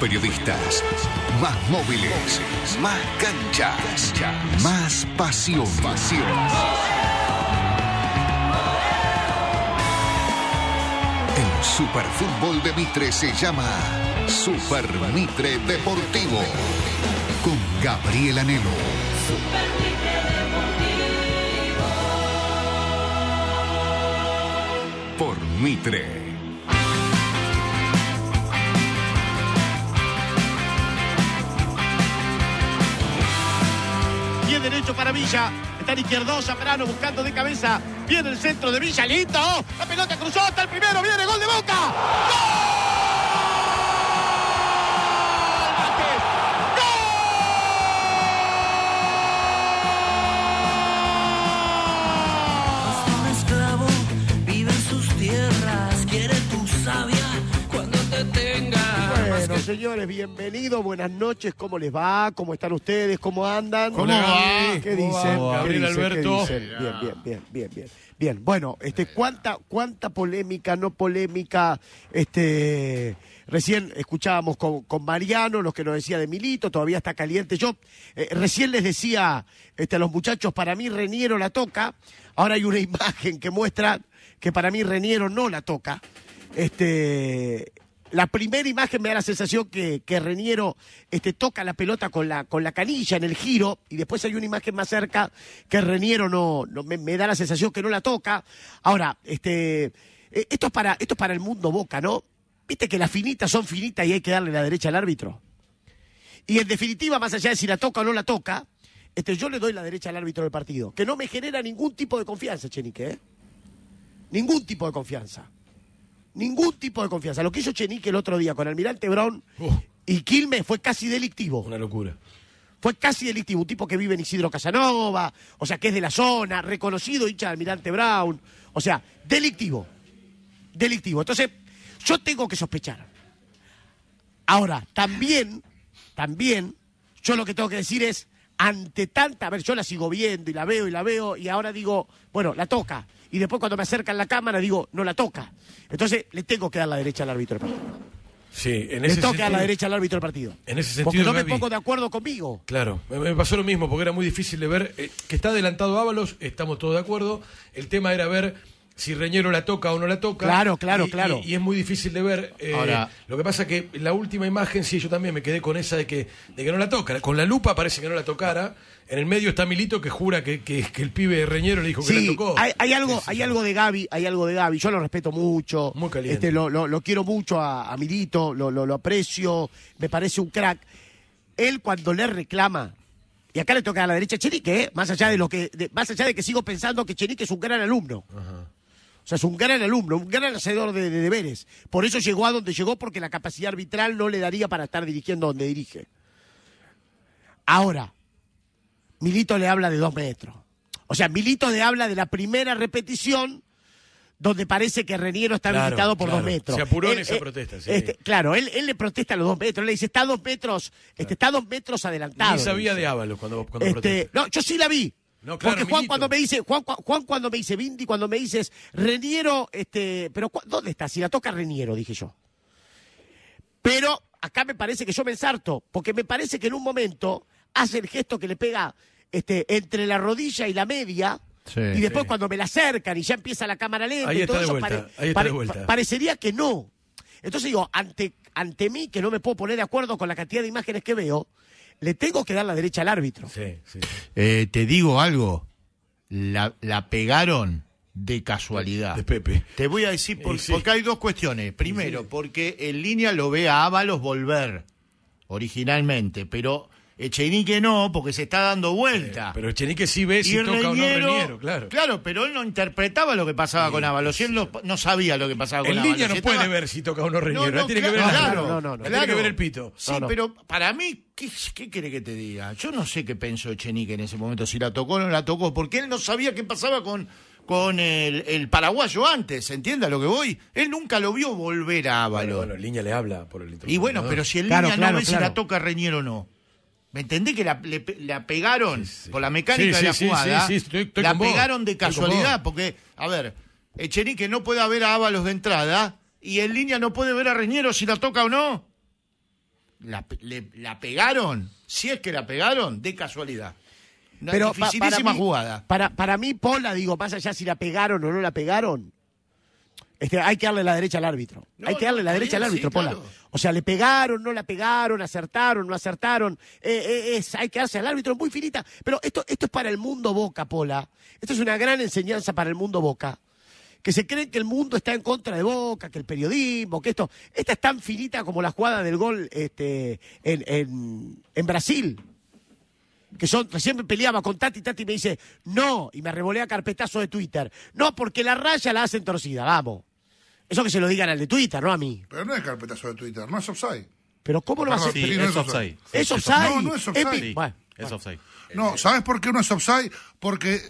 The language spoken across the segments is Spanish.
periodistas, más móviles, más canchas, más pasión. El Superfútbol de Mitre se llama Super Mitre Deportivo con Gabriel Anelo. Por Mitre Bien derecho para Villa. Está en izquierdo, Zambrano buscando de cabeza. Viene el centro de Villa. ¡Lito! La pelota cruzó hasta el primero. Viene gol de boca. ¡Gol! señores, bienvenidos, buenas noches, ¿cómo les va? ¿Cómo están ustedes? ¿Cómo andan? ¿Cómo va? ¿Qué dicen? Alberto. ¿Qué dicen? Bien, bien, bien, bien, bien. Bien, bueno, este, eh. ¿cuánta, cuánta polémica, no polémica? Este, recién escuchábamos con, con Mariano los que nos decía de Milito, todavía está caliente. Yo eh, recién les decía este, a los muchachos, para mí Reniero la toca. Ahora hay una imagen que muestra que para mí Reniero no la toca. Este, la primera imagen me da la sensación que, que Reniero este, toca la pelota con la, con la canilla en el giro y después hay una imagen más cerca que Reniero no, me, da la sensación que no la toca. Ahora, este, eh, esto, es para, esto para el mundo Boca, ¿no? Viste que las finitas son finitas y hay que darle la derecha al árbitro. Y en definitiva, más allá de si la toca o no la toca, este, yo le doy la derecha al árbitro del partido, que no me genera ningún tipo de confianza, Chenique, ¿eh? Ningún tipo de confianza ningún tipo de confianza. Lo que hizo Chenique el otro día con Almirante Brown y Quilmes fue casi delictivo. Una locura. Fue casi delictivo. Un tipo que vive en Isidro Casanova, o sea, que es de la zona, reconocido hincha de Almirante Brown. O sea, delictivo. Delictivo. Entonces, yo tengo que sospechar. Ahora, también, también, yo lo que tengo que decir es, ante tanta, a ver, yo la sigo viendo y la veo y la veo y ahora digo, bueno, la toca y después cuando me acercan la cámara digo, no la toca. Entonces le tengo que dar la derecha al árbitro del partido. Sí, en ese le toca a la derecha al árbitro del partido. En ese sentido, porque no me pongo de acuerdo conmigo. Claro, me pasó lo mismo porque era muy difícil de ver eh, que está adelantado Ábalos, estamos todos de acuerdo. El tema era ver si Reñero la toca o no la toca. Claro, claro, claro. Y, es muy difícil de ver. Eh, Ahora, lo que pasa que la última imagen, sí, yo también me quedé con esa de que, de que no la toca. Con la lupa parece que no la tocara. En el medio está Milito que jura que, que, el pibe Reñero le dijo que la tocó. Hay, algo, hay algo de Gaby, hay algo de Gaby. Yo lo respeto mucho. Muy caliente. Este, lo, quiero mucho a, Milito, lo, aprecio, me parece un crack. Él cuando le reclama y acá le toca a la derecha Chenique, ¿eh? más allá de lo que, más allá de que sigo pensando que Chenique es un gran alumno. Ajá sea, es un gran alumno, un gran hacedor de, deberes. Por eso llegó a donde llegó, porque la capacidad arbitral no le daría para estar dirigiendo donde dirige. Ahora, Milito le habla de dos metros. O sea, Milito le habla de la primera repetición donde parece que Reniero está visitado por dos metros. Se apuró eh, protesta, sí. Este, claro, él, le protesta a los dos metros, le dice, está dos metros, este, está dos metros adelantado. sabía de Ábalos cuando, cuando este, No, yo sí la vi, porque Juan cuando me dice, Juan, Juan cuando me dice Bindi, cuando me dices Reniero, este, pero ¿dónde está? Si la toca Reniero, dije yo. Pero acá me parece que yo me ensarto, porque me parece que en un momento hace el gesto que le pega este, entre la rodilla y la media. y después cuando me la acercan y ya empieza la cámara lenta y todo eso, parecería que no. Entonces digo, ante, ante mí, que no me puedo poner de acuerdo con la cantidad de imágenes que veo, le tengo que dar la derecha al árbitro. Sí, sí. Eh, te digo algo, la, pegaron de casualidad. De Pepe. Te voy a decir eh, por, porque hay dos cuestiones. Primero, porque en línea lo ve a Ábalos volver originalmente, pero eh, Echenique no, porque se está dando vuelta. Eh, pero Echenique sí ve si toca o no Reñero, claro. Claro, pero él no interpretaba lo que pasaba con Ábalos. Él no, sabía lo que pasaba con Ábalos. El niño no puede ver si toca o no Reñero. No, tiene que ver que ver el pito. Sí, pero para mí, ¿qué, quiere que te diga? Yo no sé qué pensó Echenique en ese momento, si la tocó o no la tocó, porque él no sabía qué pasaba con con el, paraguayo antes, ¿entienda lo que voy? Él nunca lo vio volver a Ábalos. Bueno, el le habla por el Y bueno, pero si el claro, no ve si la toca Reñero o no. ¿Me entendés que la, pegaron por la mecánica de la jugada? la pegaron de casualidad, porque, a ver, Echenique no puede haber a Ábalos de entrada y en línea no puede ver a Reñero si la toca o no. La, pegaron, si es que la pegaron, de casualidad. Una Pero dificilísima para mí, jugada. Para, para mí, Pola, digo, más allá si la pegaron o no la pegaron, hay que darle la derecha al árbitro. hay que darle la derecha al árbitro, Pola. O sea, le pegaron, no la pegaron, acertaron, no acertaron. Eh, eh, hay que darse al árbitro muy finita. Pero esto, esto es para el mundo Boca, Pola. Esto es una gran enseñanza para el mundo Boca. Que se creen que el mundo está en contra de Boca, que el periodismo, que esto. Esta es tan finita como la jugada del gol este, en, Brasil que son siempre peleaba con Tati, Tati me dice, no, y me revolea carpetazo de Twitter. No, porque la raya la hacen torcida, vamos. Eso que se lo digan al de Twitter, no a mí. Pero no es carpetazo de Twitter, no es offside. Pero ¿cómo lo vas a hacer? Sí, es offside. ¿Es offside? No, no es offside. es offside. No, ¿sabes por qué no es offside? Porque eh,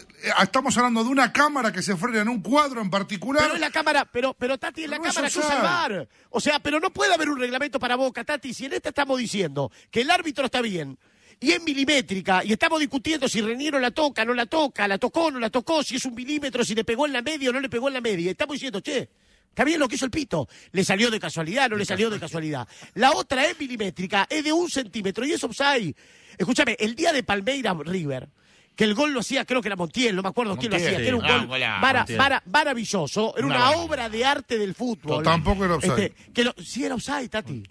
estamos hablando de una cámara que se frena en un cuadro en particular. Pero es la cámara, pero, pero Tati, en la cámara es que O sea, pero no puede haber un reglamento para Boca, Tati, si en esta estamos diciendo que el árbitro está bien y es milimétrica y estamos discutiendo si Reniero la toca, no la toca, la tocó, no la tocó, si es un milímetro, si le pegó en la media o no le pegó en la media. Estamos diciendo, che, Está bien lo que hizo el pito. Le salió de casualidad, no le salió de casualidad. La otra es milimétrica, es de un centímetro y es pues offside. Escúchame, el día de palmeira River, que el gol lo hacía, creo que era Montiel, no me acuerdo quién lo hacía, que era un gol maravilloso, era una, obra de arte del fútbol. tampoco era offside. Este, sí, era offside, Tati.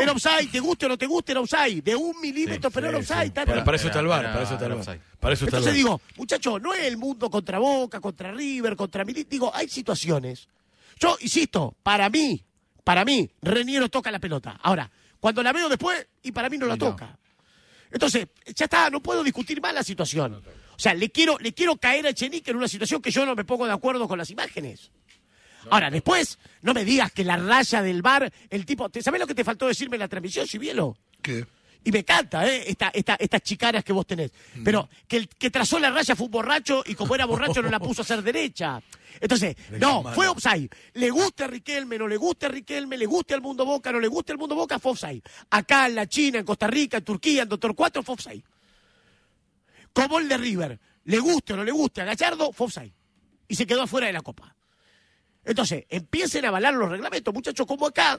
Era offside, te guste o no te guste, era offside. De un milímetro, pero era offside, Tati. Pero para eso está el bar, para eso está el Entonces digo, muchachos, no es el mundo contra Boca, contra River, contra Milit. Digo, hay situaciones yo, insisto, para mí, para mí, Reniero toca la pelota. Ahora, cuando la veo después, y para mí no la toca. Entonces, ya está, no puedo discutir más la situación. O sea, le quiero, le quiero caer a Chenique en una situación que yo no me pongo de acuerdo con las imágenes. Ahora, después, no me digas que la raya del bar, el tipo. ¿Sabes lo que te faltó decirme en la transmisión, Chivielo? ¿Qué? y me encanta, ¿eh? estas chicanas que vos tenés. Mm. Pero que, el, que trazó la raya fue un borracho y como era borracho no la puso a ser derecha. Entonces, no, fue offside. Le gusta a Riquelme, no le gusta a Riquelme, le guste al mundo Boca, no le gusta al mundo Boca, fue offside. Acá en la China, en Costa Rica, en Turquía, en Doctor Cuatro, fue offside. Como el de River. Le guste o no le guste a Gallardo, fue offside. Y se quedó afuera de la Copa. Entonces, empiecen a avalar los reglamentos, muchachos, como acá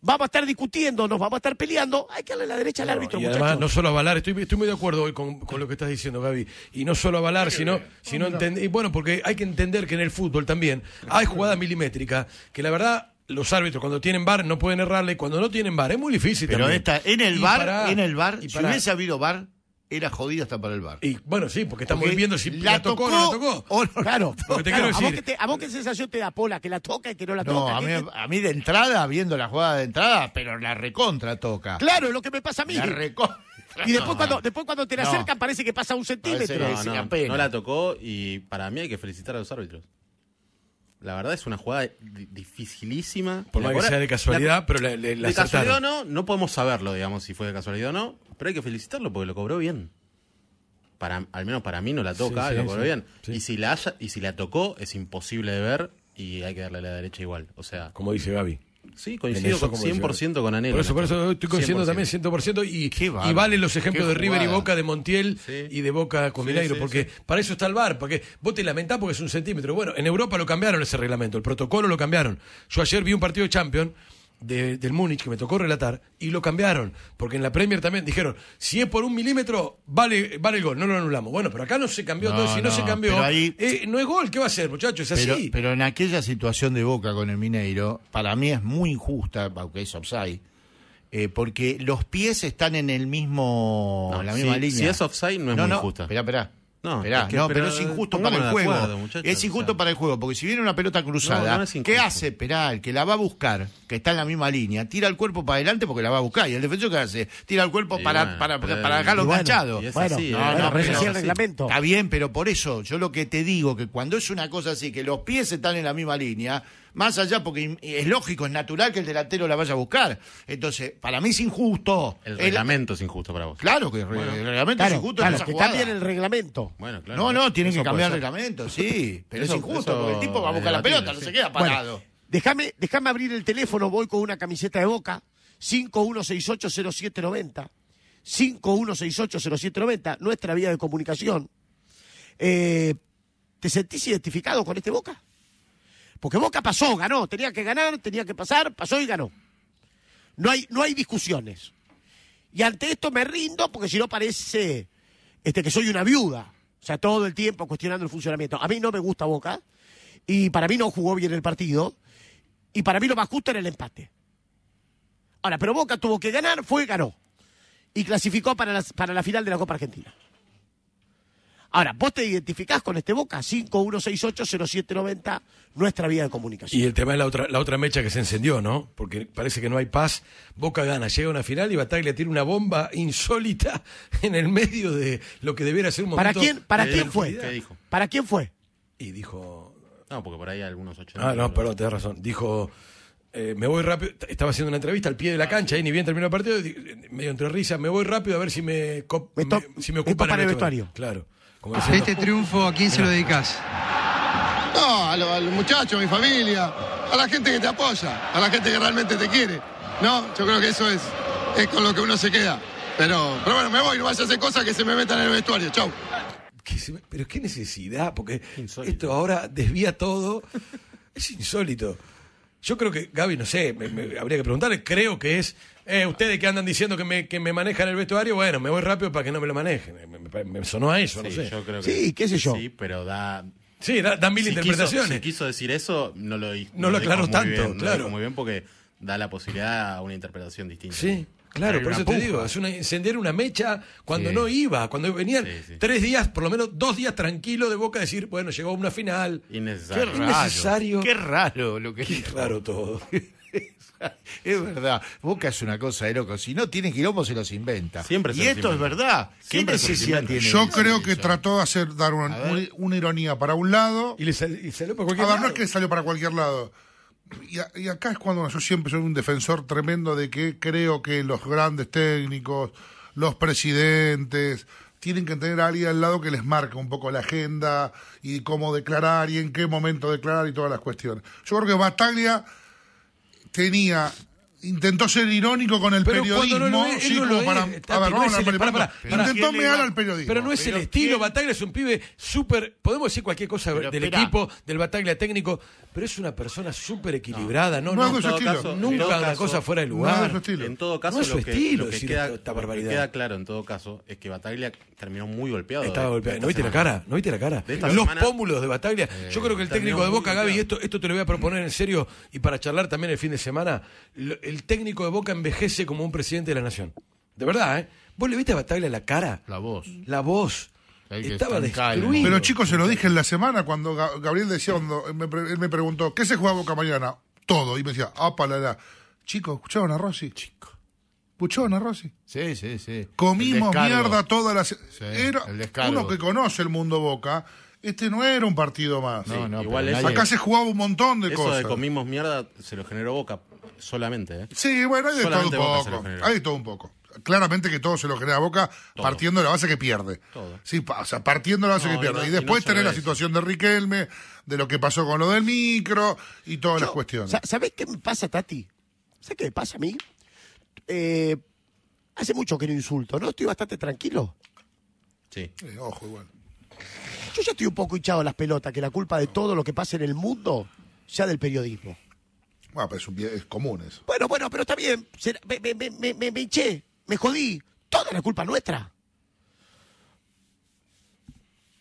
vamos a estar discutiendo, nos vamos a estar peleando, hay que darle la derecha al árbitro. No, no solo avalar, estoy, estoy muy de acuerdo hoy con, lo que estás diciendo, Gaby, y no solo avalar, sino, sino entender, y bueno, porque hay que entender que en el fútbol también hay jugadas milimétricas, que la verdad los árbitros cuando tienen bar no pueden errarle, cuando no tienen bar es muy difícil. Pero también. Esta, en el bar, en el bar, si hubiese habido bar, era jodida hasta para el bar. Y bueno, sí, porque estamos viendo si la, tocó, o no la tocó. claro, ¿a, vos qué sensación te da Pola? ¿Que la toca y que no la toca? A mí, a mí de entrada, viendo la jugada de entrada, pero la recontra toca. Claro, es lo que me pasa a mí. Y después, cuando, después cuando te la acercan parece que pasa un centímetro. no la tocó y para mí hay que felicitar a los árbitros la verdad es una jugada dificilísima. Por más que sea de casualidad, pero la, De casualidad o no, no podemos saberlo, digamos, si fue de casualidad o no, pero hay que felicitarlo porque lo cobró bien. Para, al menos para mí no la toca, lo cobró bien. Y, si la y si la tocó, es imposible de ver y hay que darle a la derecha igual. O sea. Como dice Gaby. Sí, coincido 100% con Anel. Por eso, por eso estoy coincidiendo también 100% y, y valen los ejemplos de River y Boca, de Montiel y de Boca con Milagro, porque para eso está el VAR, porque vos te lamentás porque es un centímetro. Bueno, en Europa lo cambiaron ese reglamento, el protocolo lo cambiaron. Yo ayer vi un partido de Champions de, del Múnich que me tocó relatar y lo cambiaron. Porque en la Premier también dijeron, si es por un milímetro, vale, vale el gol, no lo anulamos. Bueno, pero acá no se cambió, todo entonces, si no, se cambió, eh, no es gol, ¿qué va a hacer, muchachos? Es pero, así. Pero en aquella situación de Boca con el Mineiro, para mí es muy injusta, aunque es offside. Eh, porque los pies están en el mismo la misma si, Si es offside no es muy injusta. Espera, espera. No, no pero, es eh, injusto para el juego. es injusto para el juego, porque si viene una pelota cruzada, ¿qué hace El Que la va a buscar, que está en la misma línea, tira el cuerpo para adelante porque la va a buscar. ¿Y el defensor qué hace? Tira el cuerpo para, para, para, dejarlo enganchado. bueno, ¿eh? el reglamento. Está bien, pero por eso, yo lo que te digo, que cuando es una cosa así, que los pies están en la misma línea, más allá, porque es lógico, es natural que el delantero la vaya a buscar. Entonces, para mí es injusto. El, reglamento es injusto para vos. Claro que el reglamento es injusto. Claro, en que cambian el reglamento. Bueno, claro. No, no, tienen que cambiar el reglamento, sí. Pero es injusto, porque el tipo va a buscar la pelota, no se queda parado. déjame, déjame abrir el teléfono, voy con una camiseta de boca, 51680790. 51680790, nuestra vía de comunicación. Eh, ¿Te sentís identificado con este Boca? Porque Boca pasó, ganó, tenía que ganar, tenía que pasar, pasó y ganó. No hay, no hay discusiones. Y ante esto me rindo porque si no parece este, que soy una viuda. O sea, todo el tiempo cuestionando el funcionamiento. A mí no me gusta Boca y para mí no jugó bien el partido y para mí lo más justo era el empate. Ahora, pero Boca tuvo que ganar, fue y ganó. Y clasificó para la, para la final de la Copa Argentina. Ahora, vos te identificás con este Boca, siete noventa nuestra vía de comunicación. Y el tema es la otra, la otra mecha que se encendió, ¿no? Porque parece que no hay paz. Boca gana, llega a una final y Bataglia tiene una bomba insólita en el medio de lo que debiera ser un momento. ¿Para quién, para quién fue? ¿Para quién fue? Y dijo. No, porque por ahí algunos ocho. Ah, no, perdón, tenés razón. Dijo. Eh, me voy rápido, estaba haciendo una entrevista al pie de la ah, cancha, Y ni bien terminó el partido, medio entre risas, me voy rápido a ver si me, si me ocupan el vestuario. Claro. Este triunfo, ¿a quién se lo dedicas? No, a los, a mi familia, a la gente que te apoya, a la gente que realmente te quiere. No, yo creo que eso es, es con lo que uno se queda. Pero, pero bueno, me voy, no vaya a hacer cosas que se me metan en el vestuario. Chau. Pero qué necesidad, porque esto ahora desvía todo. Es insólito. Yo creo que, Gaby, no sé, habría que preguntarle, creo que es eh, ustedes que andan diciendo que me, que me manejan el vestuario, bueno, me voy rápido para que no me lo manejen. Me, sonó a eso, no sé. sí, qué sé yo. Sí, pero da... Sí, da, mil interpretaciones. Quiso, si quiso decir eso, no lo, no, no lo aclaro tanto, claro. muy bien porque da la posibilidad a una interpretación distinta. Sí. Claro, por eso te digo, es una, encender una mecha cuando no iba, cuando venían tres días, por lo menos dos días tranquilo de boca, decir, bueno, llegó una final. Innecesario. Qué, raro. Qué raro lo que Qué raro todo. es verdad. Boca es una cosa de loco. Si no tiene quilombo, se los inventa. Siempre y esto es verdad. Siempre Yo creo que trató de hacer dar una, ironía para un lado. Y, salió para cualquier no es que salió para cualquier lado. Y, y acá es cuando yo siempre soy un defensor tremendo de que creo que los grandes técnicos, los presidentes, tienen que tener a alguien al lado que les marque un poco la agenda y cómo declarar y en qué momento declarar y todas las cuestiones. Yo creo que Bataglia tenía Intentó ser irónico con el periodismo. No no no Intentó mear al periodismo. Pero no es el estilo. Bataglia es un pibe súper. Podemos decir cualquier cosa del equipo, del Bataglia técnico, pero es una persona súper equilibrada. No, no, su caso, Nunca una cosa fuera de lugar. No es su en todo caso, no es su estilo. que, queda, esta barbaridad. Lo que queda claro, en todo caso, es que Bataglia terminó muy golpeado. Estaba golpeado. ¿No viste la cara? ¿No viste la cara? Los pómulos de Bataglia. Eh, Yo creo que el técnico de Boca, Gaby, y esto te lo voy a proponer en serio y para charlar también el fin de semana el técnico de Boca envejece como un presidente de la nación. De verdad, ¿eh? ¿Vos le viste a Bataglia la cara? La voz. La voz. Estaba destruido. Pero chicos, se lo dije en la semana cuando Gabriel decía, me él me preguntó, ¿qué se juega Boca mañana? Todo. Y me decía, ah, palala. Chicos, ¿escucharon a Rossi? Chicos. ¿Escucharon a Rossi? Sí, sí, sí. Comimos mierda toda la... era uno que conoce el mundo Boca este no era un partido más. No, no, Igual acá se jugaba un montón de cosas. Eso de comimos mierda se lo generó Boca solamente, ¿eh? Sí, bueno, hay de todo un poco. Hay todo un poco. Claramente que todo se lo genera Boca partiendo de la base que pierde. Sí, o partiendo de la base que pierde. Y, después tener la situación de Riquelme, de lo que pasó con lo del micro y todas las cuestiones. ¿Sabés qué me pasa, Tati? ¿Sabés qué me pasa a mí? Eh, hace mucho que no insulto, ¿no? Estoy bastante tranquilo. Sí. Eh, ojo, igual. Yo ya estoy un poco hinchado a las pelotas, que la culpa de todo lo que pasa en el mundo sea del periodismo. Bueno, pero es, Bueno, bueno, pero está bien. me, me, hinché, me jodí. Toda la culpa nuestra.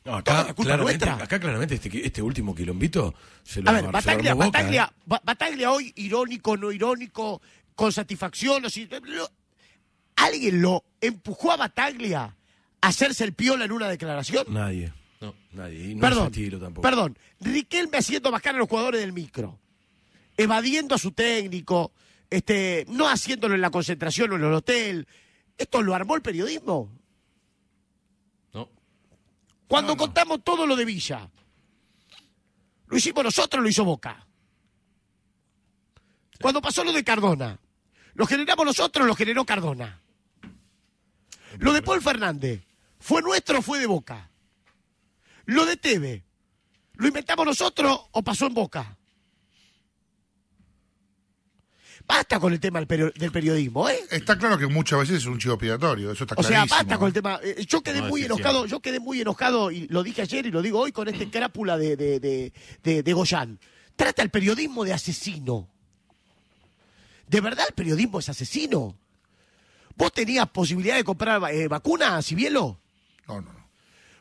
acá, claramente, este, este, último quilombito se lo A ¿eh? Bataglia, hoy, irónico, no irónico, con satisfacción. ¿Alguien lo empujó a Bataglia a hacerse el piola en una declaración? Nadie. No, nadie. no perdón, tampoco. perdón. Riquelme haciendo bajar a los jugadores del micro evadiendo a su técnico, este, no haciéndolo en la concentración o en el hotel. ¿Esto lo armó el periodismo? No. Cuando contamos todo lo de Villa, lo hicimos nosotros, lo hizo Boca. Cuando pasó lo de Cardona, lo generamos nosotros, lo generó Cardona. Lo de Paul Fernández, ¿fue nuestro o fue de Boca? Lo de Teve, ¿lo inventamos nosotros o pasó en Boca? Basta con el tema del, periodismo, ¿eh? Está claro que muchas veces es un chivo piratorio. eso está O sea, basta con el ¿eh? tema. Eh, eh, yo quedé muy enojado, yo quedé muy enojado, y lo dije ayer y lo digo hoy con esta crápula de, de, Goyán. Trata el periodismo de asesino. ¿De verdad el periodismo es asesino? ¿Vos tenías posibilidad de comprar vacunas vacunas, Cibielo? No, no, no.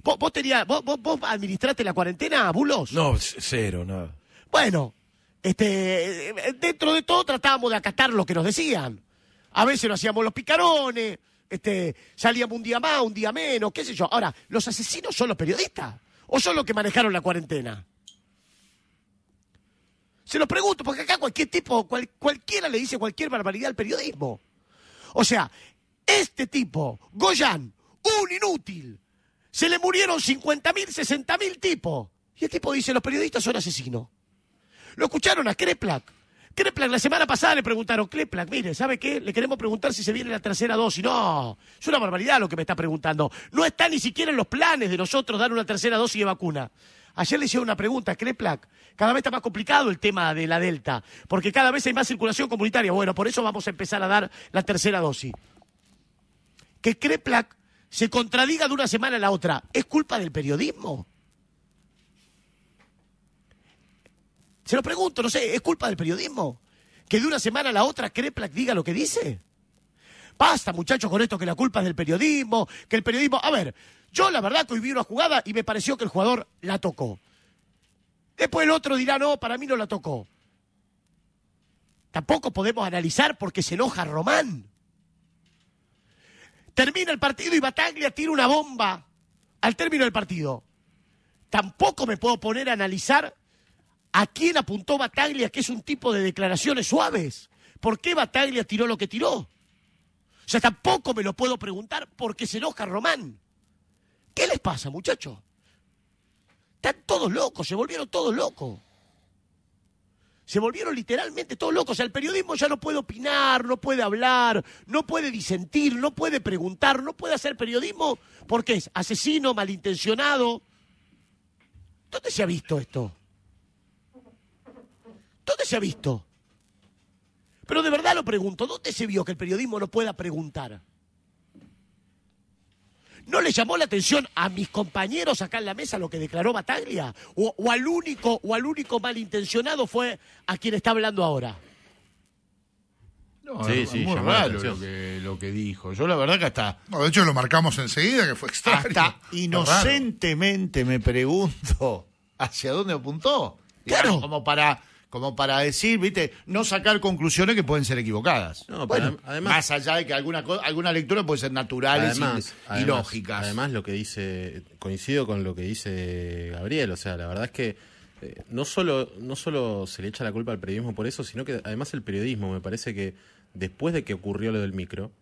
¿Vos, tenías, vos, administraste la cuarentena, Bulos? No, cero, nada. Bueno, este, dentro de todo tratábamos de acatar lo que nos decían. A veces lo hacíamos los picarones, este, salíamos un día más, un día menos, qué sé yo. Ahora, ¿los asesinos son los periodistas? ¿O son los que manejaron la cuarentena? Se los pregunto, porque acá cualquier tipo, cualquiera le dice cualquier barbaridad al periodismo. O sea, este tipo, Goyan, un inútil, se le murieron 50.000, 60.000 tipos. Y el tipo dice, los periodistas son asesinos. ¿Lo escucharon a Kreplak? Kreplak, la semana pasada le preguntaron, Kreplak, mire, ¿sabe qué? Le queremos preguntar si se viene la tercera dosis. No, es una barbaridad lo que me está preguntando. No está ni siquiera en los planes de nosotros dar una tercera dosis de vacuna. Ayer le hicieron una pregunta a Kreplak. Cada vez está más complicado el tema de la Delta, porque cada vez hay más circulación comunitaria. Bueno, por eso vamos a empezar a dar la tercera dosis. Que Kreplak se contradiga de una semana a la otra, ¿es culpa del periodismo? Se lo pregunto, no sé, ¿es culpa del periodismo? ¿Que de una semana a la otra Kreplak diga lo que dice? Basta, muchachos, con esto que la culpa es del periodismo, que el periodismo... A ver, yo la verdad que hoy vi una jugada y me pareció que el jugador la tocó. Después el otro dirá, no, para mí no la tocó. Tampoco podemos analizar porque se enoja Román. Termina el partido y Bataglia tira una bomba al término del partido. Tampoco me puedo poner a analizar ¿A quién apuntó Bataglia, que es un tipo de declaraciones suaves? ¿Por qué Bataglia tiró lo que tiró? O sea, tampoco me lo puedo preguntar porque se enoja Román. ¿Qué les pasa, muchachos? Están todos locos, se volvieron todos locos. Se volvieron literalmente todos locos. O sea, el periodismo ya no puede opinar, no puede hablar, no puede disentir, no puede preguntar, no puede hacer periodismo porque es asesino, malintencionado. ¿Dónde se ha visto esto? ¿Dónde se ha visto? Pero de verdad lo pregunto, ¿dónde se vio que el periodismo no pueda preguntar? ¿No le llamó la atención a mis compañeros acá en la mesa lo que declaró Bataglia? ¿O, al, único, o al único malintencionado fue a quien está hablando ahora? No, sí, sí, muy raro lo que, lo que, dijo. Yo la verdad que hasta... No, de hecho lo marcamos enseguida, que fue extraño. Hasta inocentemente me pregunto hacia dónde apuntó. Claro. Como para como para decir, viste, no sacar conclusiones que pueden ser equivocadas. además, más allá de que alguna alguna lectura puede ser natural y, lógica. Además, lo que dice, coincido con lo que dice Gabriel, o sea, la verdad es que eh, no solo no solo se le echa la culpa al periodismo por eso, sino que además el periodismo me parece que después de que ocurrió lo del micro,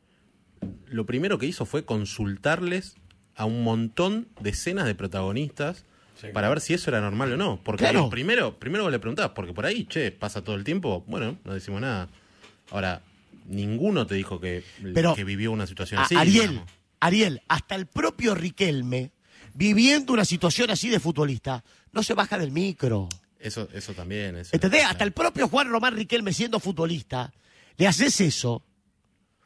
lo primero que hizo fue consultarles a un montón, decenas de protagonistas para ver si eso era normal o no. Porque primero, primero le preguntás, porque por ahí, che, pasa todo el tiempo, bueno, no decimos nada. Ahora, ninguno te dijo que, vivió una situación así. Ariel, Ariel, hasta el propio Riquelme, viviendo una situación así de futbolista, no se baja del micro. Eso, eso también. ¿Entendés? Es, hasta el propio Juan Román Riquelme siendo futbolista, le haces eso.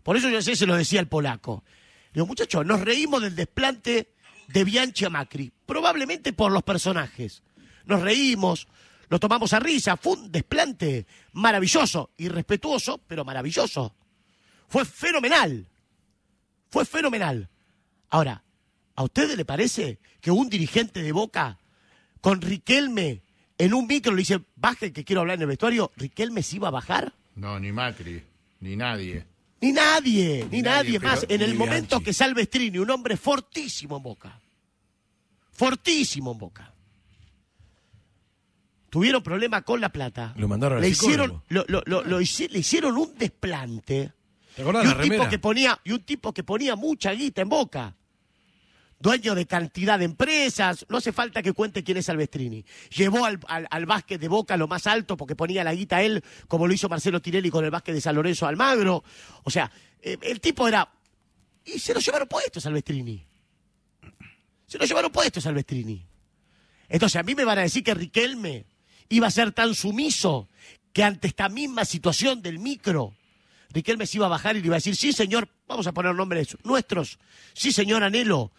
Por eso yo sé, se lo decía al polaco. Le digo, muchachos, nos reímos del desplante de Bianchi a Macri, probablemente por los personajes. Nos reímos, lo tomamos a risa, fue un desplante maravilloso, irrespetuoso, pero maravilloso. Fue fenomenal, fue fenomenal. Ahora, ¿a ustedes le parece que un dirigente de Boca con Riquelme en un micro le dice, baje que quiero hablar en el vestuario, Riquelme se iba a bajar? No, ni Macri, ni nadie. Ni nadie, ni, nadie, más. En el momento que salve Strini, un hombre fortísimo en Boca. Fortísimo en Boca. Tuvieron problema con la plata. Lo mandaron le hicieron, Le hicieron un desplante. que ponía Y un tipo que ponía mucha guita en Boca dueño de cantidad de empresas, no hace falta que cuente quién es Alvestrini. Llevó al, al, básquet de Boca lo más alto porque ponía la guita él, como lo hizo Marcelo Tirelli con el básquet de San Lorenzo Almagro. O sea, eh, el tipo era... Y se lo llevaron puestos Alvestrini. Se lo llevaron puestos Salvestrini. Entonces a mí me van a decir que Riquelme iba a ser tan sumiso que ante esta misma situación del micro, Riquelme se iba a bajar y le iba a decir, sí señor, vamos a poner nombres nuestros, sí señor Anhelo,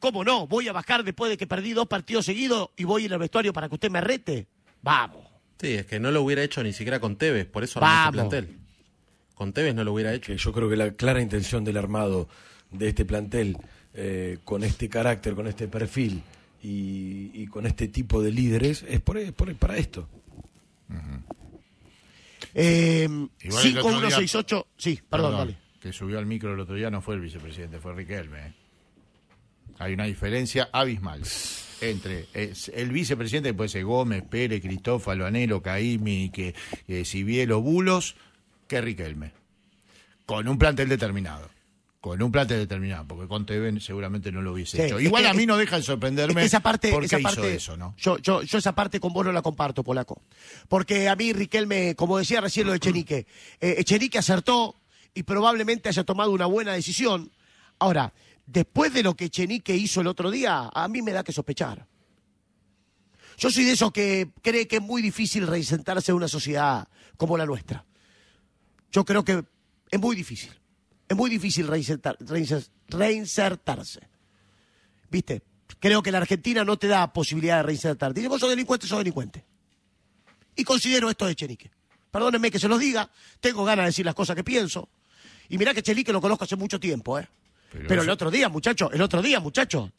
¿Cómo no? ¿Voy a bajar después de que perdí dos partidos seguidos y voy en al vestuario para que usted me rete? Vamos. Sí, es que no lo hubiera hecho ni siquiera con Tevez, por eso armó este plantel. Con Tevez no lo hubiera hecho. Yo creo que la clara intención del armado de este plantel, eh, con este carácter, con este perfil y, con este tipo de líderes, es para esto. Uh eh, 5168, sí, perdón, Que subió al micro el otro día no fue el vicepresidente, fue Riquelme. ¿eh? Hay una diferencia abismal entre el vicepresidente, que puede ser Gómez, Pérez, cristóbal Anelo, Caimi, que, eh, bien los Bulos, que Riquelme. Con un plantel determinado. Con un plantel determinado, porque con Teven seguramente no lo hubiese hecho. Igual a mí no deja de sorprenderme esa parte, por qué esa eso, Yo, yo, esa parte con vos no la comparto, Polaco. Porque a mí Riquelme, como decía recién lo de Echenique, eh, Echenique acertó y probablemente haya tomado una buena decisión. Ahora, después de lo que Chenique hizo el otro día, a mí me da que sospechar. Yo soy de esos que cree que es muy difícil reinsentarse en una sociedad como la nuestra. Yo creo que es muy difícil. Es muy difícil reinsertarse. ¿Viste? Creo que la Argentina no te da posibilidad de reinsertar. Dice, vos sos delincuente, sos delincuente. Y considero esto de Chenique. Perdónenme que se los diga, tengo ganas de decir las cosas que pienso. Y mirá que Chenique lo conozco hace mucho tiempo, ¿eh? Pero, el otro día, muchacho, el otro día, muchacho.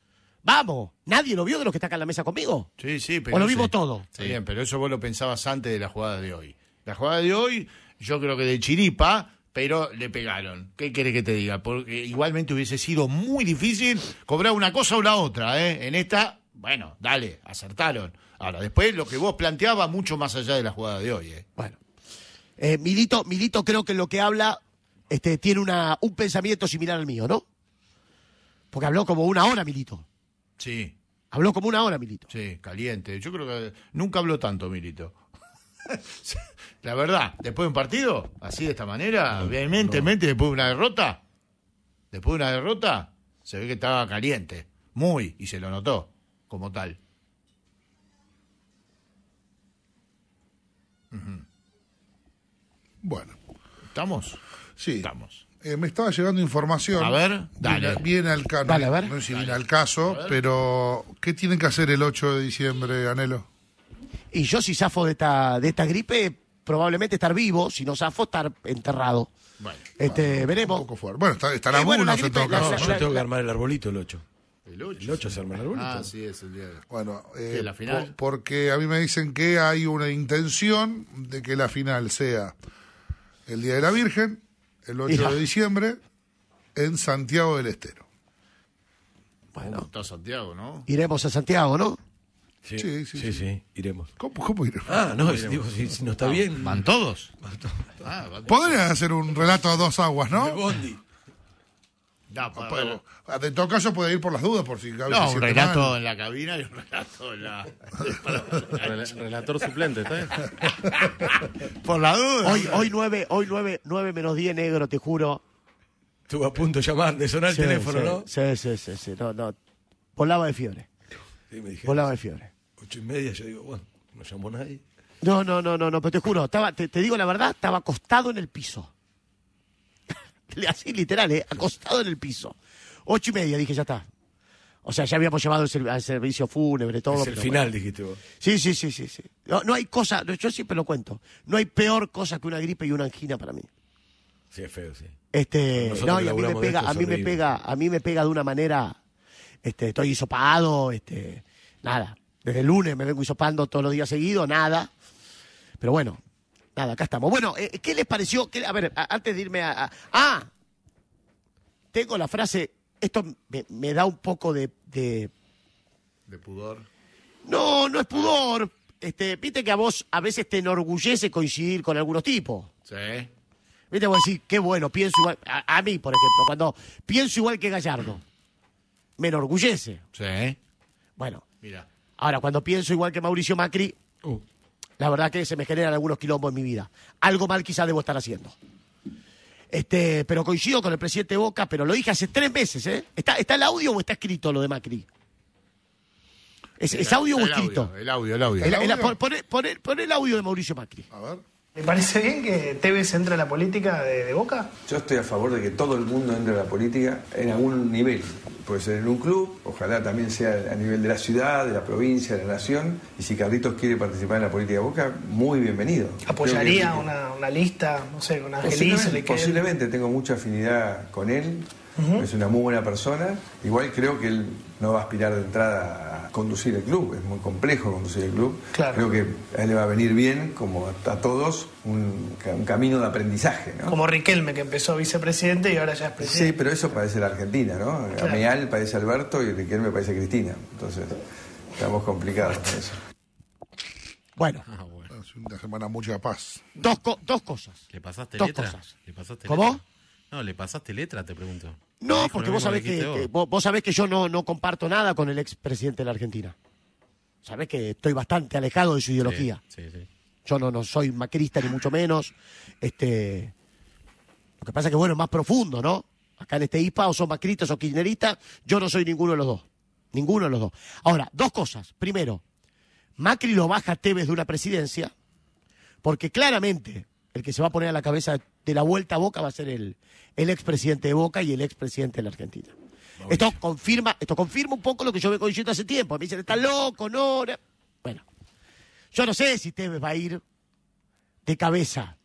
Vamos, nadie lo vio de los que está acá en la mesa conmigo. Sí, sí, pero. O lo vimos todo. Sí. Bien, pero eso vos lo pensabas antes de la jugada de hoy. La jugada de hoy, yo creo que de chiripa, pero le pegaron. ¿Qué querés que te diga? Porque igualmente hubiese sido muy difícil cobrar una cosa o la otra, ¿eh? En esta, bueno, dale, acertaron. Ahora, después lo que vos planteabas, mucho más allá de la jugada de hoy, ¿eh? Bueno. Eh, Milito, Milito creo que lo que habla este, tiene un pensamiento similar al mío, ¿no? Porque habló como una hora, Milito. Sí. Habló como una hora, Milito. Sí, caliente. Yo creo que nunca habló tanto, Milito. La verdad, después de un partido, así de esta manera, vehementemente, después de una derrota, después de una derrota, se ve que estaba caliente, muy, y se lo notó como tal. Bueno. ¿Estamos? Sí. Estamos. Eh, me estaba llegando información. A ver, dale. Viene, al caso. No, sé si viene al caso, pero ¿qué tienen que hacer el 8 de diciembre, Anhelo? Y yo, si zafo de esta, de esta gripe, probablemente estar vivo. Si no zafo, estar enterrado. este, veremos. Bueno, estará eh, bueno, en todo caso. yo tengo que armar el arbolito el 8. El 8. El 8 se arma el ah, arbolito. Ah, sí, es el día de... Bueno, eh, la final? porque a mí me dicen que hay una intención de que la final sea el Día de la Virgen el 8 de diciembre en Santiago del Estero. Bueno. Está Santiago, ¿no? Iremos a Santiago, ¿no? Sí, sí, sí. iremos. ¿Cómo, cómo iremos? Ah, no, si, no está ah, bien. Van todos. Ah, Podrían hacer un relato a dos aguas, ¿no? No, ah, pues, pues ah, en todo caso puede ir por las dudas, por si cabe. No, un relato en la cabina y un relato en la. relator suplente, ¿está por la duda. Hoy, hoy 9, hoy nueve nueve menos 10 negro, te juro. Estuvo a punto de llamar, de sonar el teléfono, ¿no? Sí, sí, sí, sí, no, no. Volaba de fiebre. Sí, me dijiste. Volaba de fiebre. Ocho y media, yo digo, bueno, no llamó nadie. No, no, no, no, no, pero te juro, estaba, te digo la verdad, estaba acostado en el piso. así literal, ¿eh? acostado en el piso. Ocho y media, dije, ya está. O sea, ya habíamos llevado el al servicio fúnebre, todo. Es el final, dijiste vos. Sí, sí, sí, sí. sí. No, hay cosa, yo siempre lo cuento, no hay peor cosa que una gripe y una angina para mí. Sí, es feo, sí. Este, no, y a mí me pega, a mí me pega, de una manera, este, estoy hisopado, este, nada. Desde el lunes me vengo hisopando todos los días seguidos, nada. Pero bueno, Nada, acá estamos. Bueno, eh, ¿qué les pareció? a ver, antes de irme a, Ah, tengo la frase, esto me, da un poco de, de, pudor. No, no es pudor. Este, Viste que a vos a veces te enorgullece coincidir con algunos tipos. Sí. Viste, vos decís, qué bueno, pienso igual... A, mí, por ejemplo, cuando pienso igual que Gallardo, me enorgullece. Sí. Bueno. Mira. Ahora, cuando pienso igual que Mauricio Macri, uh la verdad que se me generan algunos quilombos en mi vida. Algo mal quizás debo estar haciendo. Este, pero coincido con el presidente Boca, pero lo dije hace tres meses, ¿eh? ¿Está, está el audio o está escrito lo de Macri? ¿Es, audio o escrito? El audio, el audio. pon el audio de Mauricio Macri. A ver. ¿Le parece bien que Tevez entre a la política de, Boca? Yo estoy a favor de que todo el mundo entre a la política en algún nivel. Puede ser en un club, ojalá también sea a nivel de la ciudad, de la provincia, de la nación. Y si Carlitos quiere participar en la política de Boca, muy bienvenido. ¿Apoyaría una, lista, no sé, con Angelis? Posiblemente, tengo mucha afinidad con él. Es una muy buena persona. Igual creo que él no va a aspirar de entrada a conducir el club. Es muy complejo conducir el club. Creo que a él le va a venir bien, como a todos, un, camino de aprendizaje. Como Riquelme, que empezó vicepresidente y ahora ya es presidente. Sí, pero eso parece la Argentina, ¿no? A Ameal parece Alberto y Riquelme parece Cristina. Entonces, estamos complicados con eso. Bueno. Ah, una semana mucha paz. Dos, cosas. ¿Le pasaste letra? ¿Cómo? No, ¿le pasaste letra? Te pregunto. No, porque vos sabés que, vos, sabés que yo no, no comparto nada con el expresidente de la Argentina. Sabés que estoy bastante alejado de su ideología. Yo no, no soy macrista ni mucho menos. Este, lo que pasa es que, bueno, es más profundo, ¿no? Acá en este IPA o son macristas o kirchneristas, yo no soy ninguno de los dos. Ninguno de los dos. Ahora, dos cosas. Primero, Macri lo baja a Tevez de una presidencia, porque claramente el que se va a poner a la cabeza de de la vuelta a Boca va a ser el, el expresidente de Boca y el expresidente de la Argentina. Esto confirma, esto confirma un poco lo que yo veo diciendo hace tiempo. Me dicen, está loco, no. Bueno, yo no sé si Tevez va a ir de cabeza.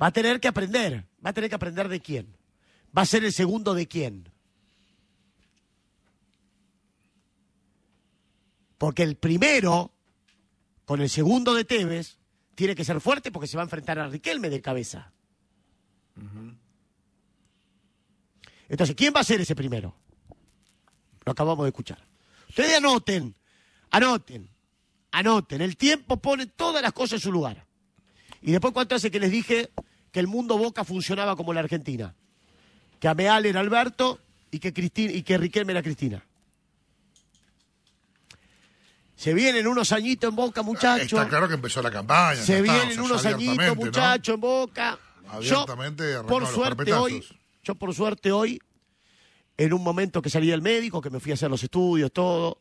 Va a tener que aprender. Va a tener que aprender de quién. Va a ser el segundo de quién. Porque el primero, con el segundo de Tevez, tiene que ser fuerte porque se va a enfrentar a Riquelme de cabeza. Entonces, ¿quién va a ser ese primero? Lo acabamos de escuchar. Ustedes anoten, anoten, anoten. El tiempo pone todas las cosas en su lugar. Y después, ¿cuánto hace que les dije que el mundo Boca funcionaba como la Argentina? Que Ameal era Alberto y que, Cristina, y que Riquelme era Cristina. Se vienen unos añitos en boca, muchachos. Está claro que empezó la campaña. Se vienen unos añitos, muchachos, en boca. yo, por suerte hoy, yo por suerte hoy, en un momento que salí del médico, que me fui a hacer los estudios, todo,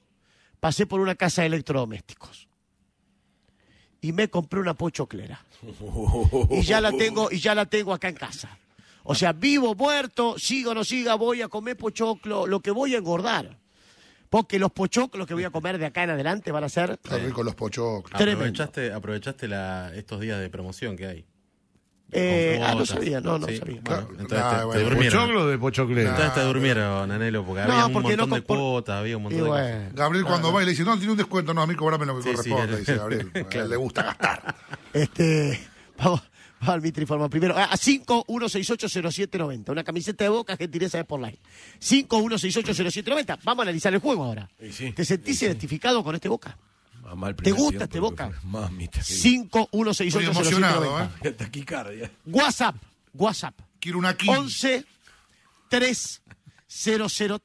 pasé por una casa de electrodomésticos. Y me compré una pochoclera. y ya la tengo, y ya la tengo acá en casa. O sea, vivo, muerto, sigo o no siga, voy a comer pochoclo, lo que voy a engordar porque los pochoclos que voy a comer de acá en adelante van a ser. Está rico los pochoclos. Aprovechaste, aprovechaste estos días de promoción que hay. Eh, ah, no sabía, no, no sabía. entonces te, de pochocles? Entonces te durmieron, Anelo, porque había un montón de cuotas, había un montón de cosas. Gabriel cuando va y le dice, no, tiene un descuento, no, a mí cobrame lo que corresponde, dice Gabriel. a le gusta gastar. Este, vamos, informó primero. Ah, a 51680790. Una camiseta de boca, gentileza es por live. 51680790. Vamos a analizar el juego ahora. ¿Te sentís identificado con este boca? ¿Te gusta este boca? Mamita. 51680790. ¿eh? Taquicardia. WhatsApp. WhatsApp. Quiero una 11 3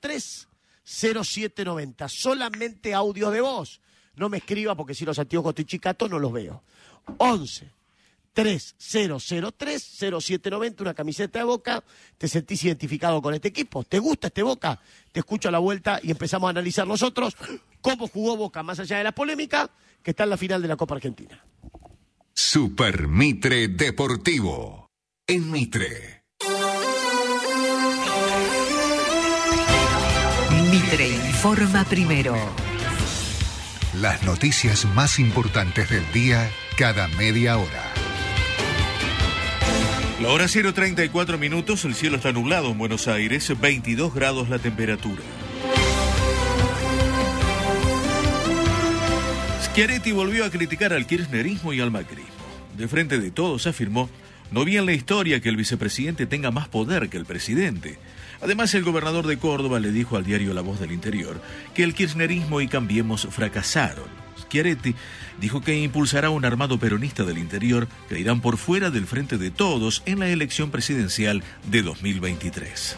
003 0790. Solamente audio de voz. No me escriba porque si los antiguos estoy chicato no los veo. 11 3003-0790, una camiseta de Boca, te sentís identificado con este equipo. ¿Te gusta este Boca? Te escucho a la vuelta y empezamos a analizar nosotros cómo jugó Boca, más allá de la polémica, que está en la final de la Copa Argentina. Super Mitre Deportivo, en Mitre. Mitre informa primero. Las noticias más importantes del día cada media hora. La hora 034 minutos, el cielo está nublado en Buenos Aires, 22 grados la temperatura. Schiaretti volvió a criticar al kirchnerismo y al macrismo. De frente de todos afirmó, no vi en la historia que el vicepresidente tenga más poder que el presidente. Además, el gobernador de Córdoba le dijo al diario La Voz del Interior que el kirchnerismo y Cambiemos fracasaron. Chiaretti dijo que impulsará un armado peronista del interior que irán por fuera del frente de todos en la elección presidencial de 2023.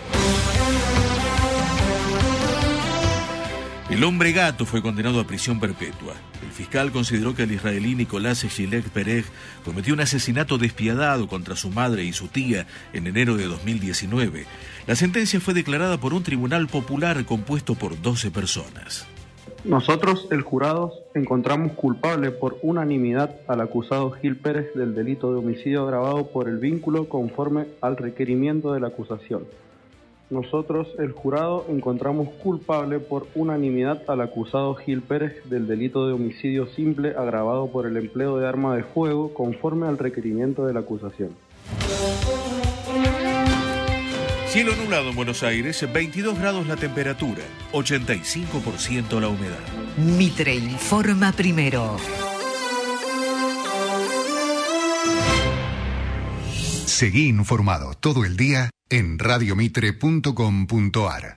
El hombre gato fue condenado a prisión perpetua. El fiscal consideró que el israelí Nicolás Gilek Perej cometió un asesinato despiadado contra su madre y su tía en enero de 2019. La sentencia fue declarada por un tribunal popular compuesto por 12 personas. Nosotros, el jurado, encontramos culpable por unanimidad al acusado Gil Pérez del delito de homicidio agravado por el vínculo conforme al requerimiento de la acusación. Nosotros, el jurado, encontramos culpable por unanimidad al acusado Gil Pérez del delito de homicidio simple agravado por el empleo de arma de fuego conforme al requerimiento de la acusación. Cielo nublado en Buenos Aires, 22 grados la temperatura, 85% la humedad. Mitre informa primero. Seguí informado todo el día en radiomitre.com.ar.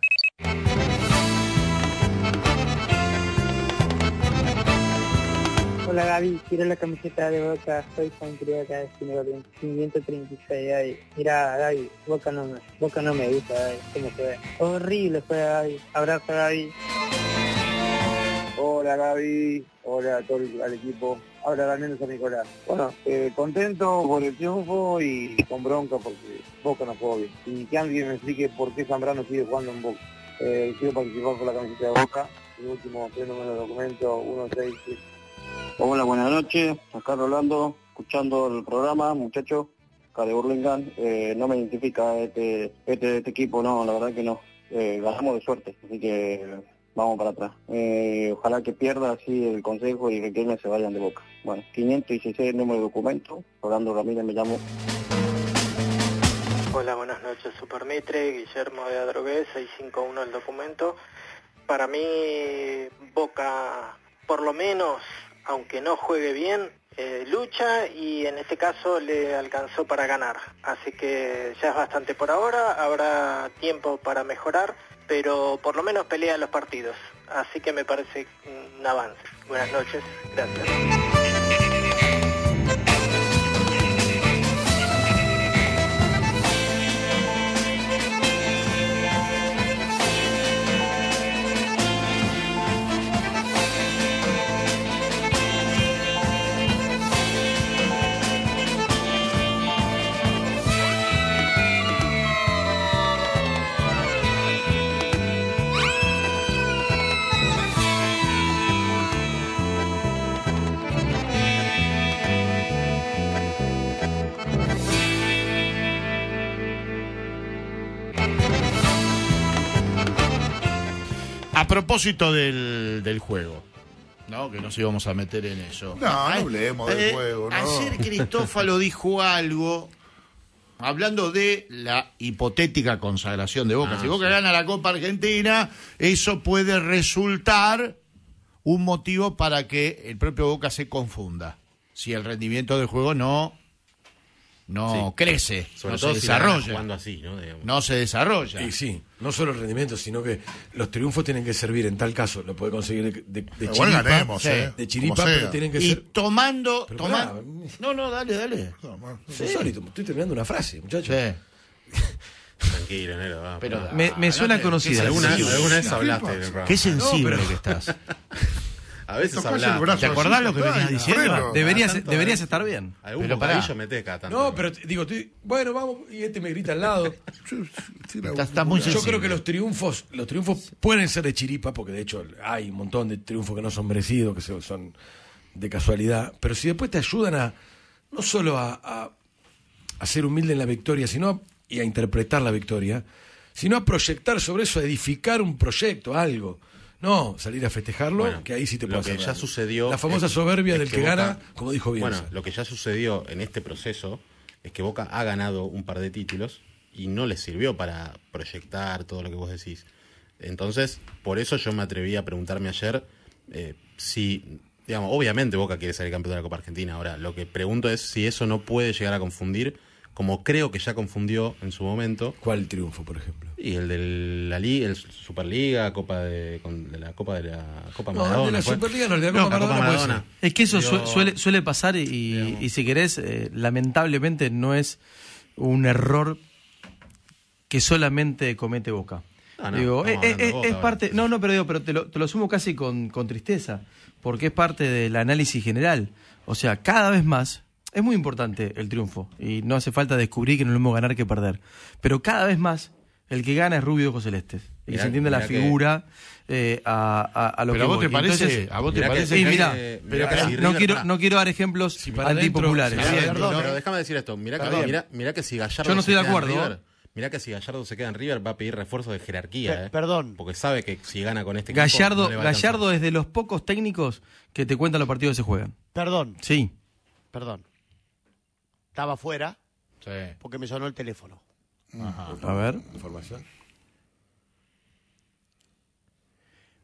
Hola Gaby, quiero la camiseta de Boca, soy fan acá de 536, ahí, Mira Gaby, Boca no me, Boca no me gusta, Gaby, ¿cómo se Horrible fue Gaby, abrazo Gaby. Hola Gaby, hola todo el, al equipo. Ahora en San Nicolás. Bueno, eh, contento por el triunfo y con bronca porque Boca no jugó bien. Y que alguien me explique por qué Zambrano sigue jugando en Boca. Eh, quiero participar por la camiseta de Boca. El último fenómeno número de documento, 6 Hola, buenas noches. Acá Rolando, escuchando el programa, muchachos. Acá de Burlingame. Eh, no me identifica este, este, este, equipo, no, la verdad que no. Eh, ganamos de suerte, así que vamos para atrás. Eh, ojalá que pierda así el consejo y que se vayan de boca. Bueno, 516 número de documento. Rolando Ramírez me llamo. Hola, buenas noches, Supermitre, Guillermo de Adrogué, 651 el documento. Para mí, Boca, por lo menos aunque no juegue bien, eh, lucha y en este caso le alcanzó para ganar. Así que ya es bastante por ahora, habrá tiempo para mejorar, pero por lo menos pelea los partidos. Así que me parece un avance. Buenas noches, gracias. propósito del, del juego. No, que nos íbamos a meter en eso. No, no hablemos del eh, juego. No. Ayer Cristófalo dijo algo hablando de la hipotética consagración de Boca. Ah, si Boca gana la Copa Argentina, eso puede resultar un motivo para que el propio Boca se confunda. Si el rendimiento del juego no no crece, no se desarrolla. Así, ¿no? no se desarrolla. Y sí. No solo el rendimiento, sino que los triunfos tienen que servir en tal caso. Lo puede conseguir de, de, chiripa. Eh, de chiripa, pero tienen que ser. tomando. no, no, dale, dale. No, estoy terminando una frase, muchacho Tranquilo, Nero. Va, pero, me, suena conocida. ¿Alguna, vez hablaste. ¿Qué sensible que estás. A veces ¿Te acordás lo que venías diciendo? Deberías, estar bien. pero No, pero digo, bueno, vamos, y este me grita al lado. está, Yo creo que los triunfos, los triunfos pueden ser de chiripa, porque de hecho hay un montón de triunfos que no son merecidos, que son de casualidad. Pero si después te ayudan a, no solo a, a, ser humilde en la victoria, sino y a interpretar la victoria, sino a proyectar sobre eso, a edificar un proyecto, algo. No, salir a festejarlo, que ahí sí te pasa. Lo ya sucedió. La famosa soberbia del que, gana, como dijo bien. Bueno, lo que ya sucedió en este proceso es que Boca ha ganado un par de títulos y no le sirvió para proyectar todo lo que vos decís. Entonces, por eso yo me atreví a preguntarme ayer eh, si, digamos, obviamente Boca quiere salir campeón de la Copa Argentina. Ahora, lo que pregunto es si eso no puede llegar a confundir como creo que ya confundió en su momento. ¿Cuál triunfo, por ejemplo? Y el de la Liga, el Superliga, Copa de, la Copa de la Copa no, De la Superliga, no, de Es que eso suele, pasar y, si querés, eh, lamentablemente no es un error que solamente comete Boca. Ah, no, digo, eh, eh, es, parte, no, no, pero digo, pero te lo, te sumo casi con, con tristeza, porque es parte del análisis general. O sea, cada vez más es muy importante el triunfo y no hace falta descubrir que no lo hemos ganar que perder. Pero cada vez más el que gana es Rubio o Celestes. Y se entiende la figura eh, a, a, lo que. a vos te parece. a vos te parece. Que, sí, no, quiero, dar ejemplos antipopulares. pero déjame decir esto. Mirá que, si Gallardo. Yo no estoy de acuerdo. que si Gallardo se queda en River va a pedir refuerzo de jerarquía. Eh. perdón. Porque sabe que si gana con este equipo, Gallardo es de los pocos técnicos que te cuentan los partidos que se juegan. Perdón. Sí. Perdón estaba fuera porque me sonó el teléfono. A ver. Información.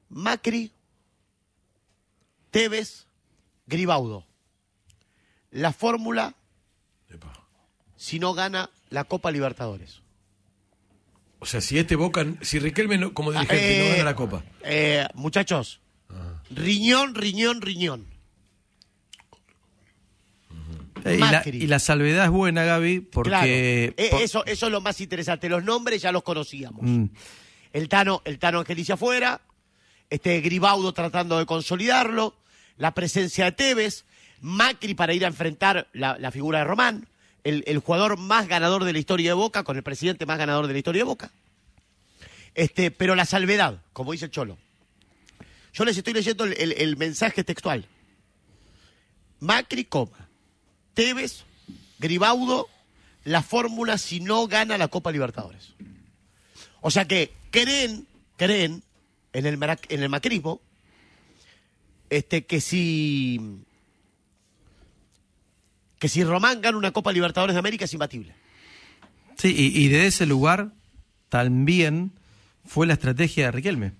Macri, Tevez, Gribaudo. La fórmula si no gana la Copa Libertadores. O sea, si este Boca, si Riquelme, como ah, dirigente, no eh, gana la Copa. Eh, muchachos, riñón, riñón, riñón. Eh, y la, salvedad es buena, Gaby, porque... Eh, eso, eso es lo más interesante. Los nombres ya los conocíamos. Mm. El Tano, el Tano afuera, este Gribaudo tratando de consolidarlo, la presencia de Tevez, Macri para ir a enfrentar la, figura de Román, el, jugador más ganador de la historia de Boca, con el presidente más ganador de la historia de Boca. Este, pero la salvedad, como dice Cholo. Yo les estoy leyendo el mensaje textual. Macri, coma. Tevez, Gribaudo, la fórmula si no gana la Copa Libertadores. O sea que creen, creen en el, en el macrismo este, que si que si Román gana una Copa Libertadores de América es imbatible. Sí, y, de ese lugar también fue la estrategia de Riquelme.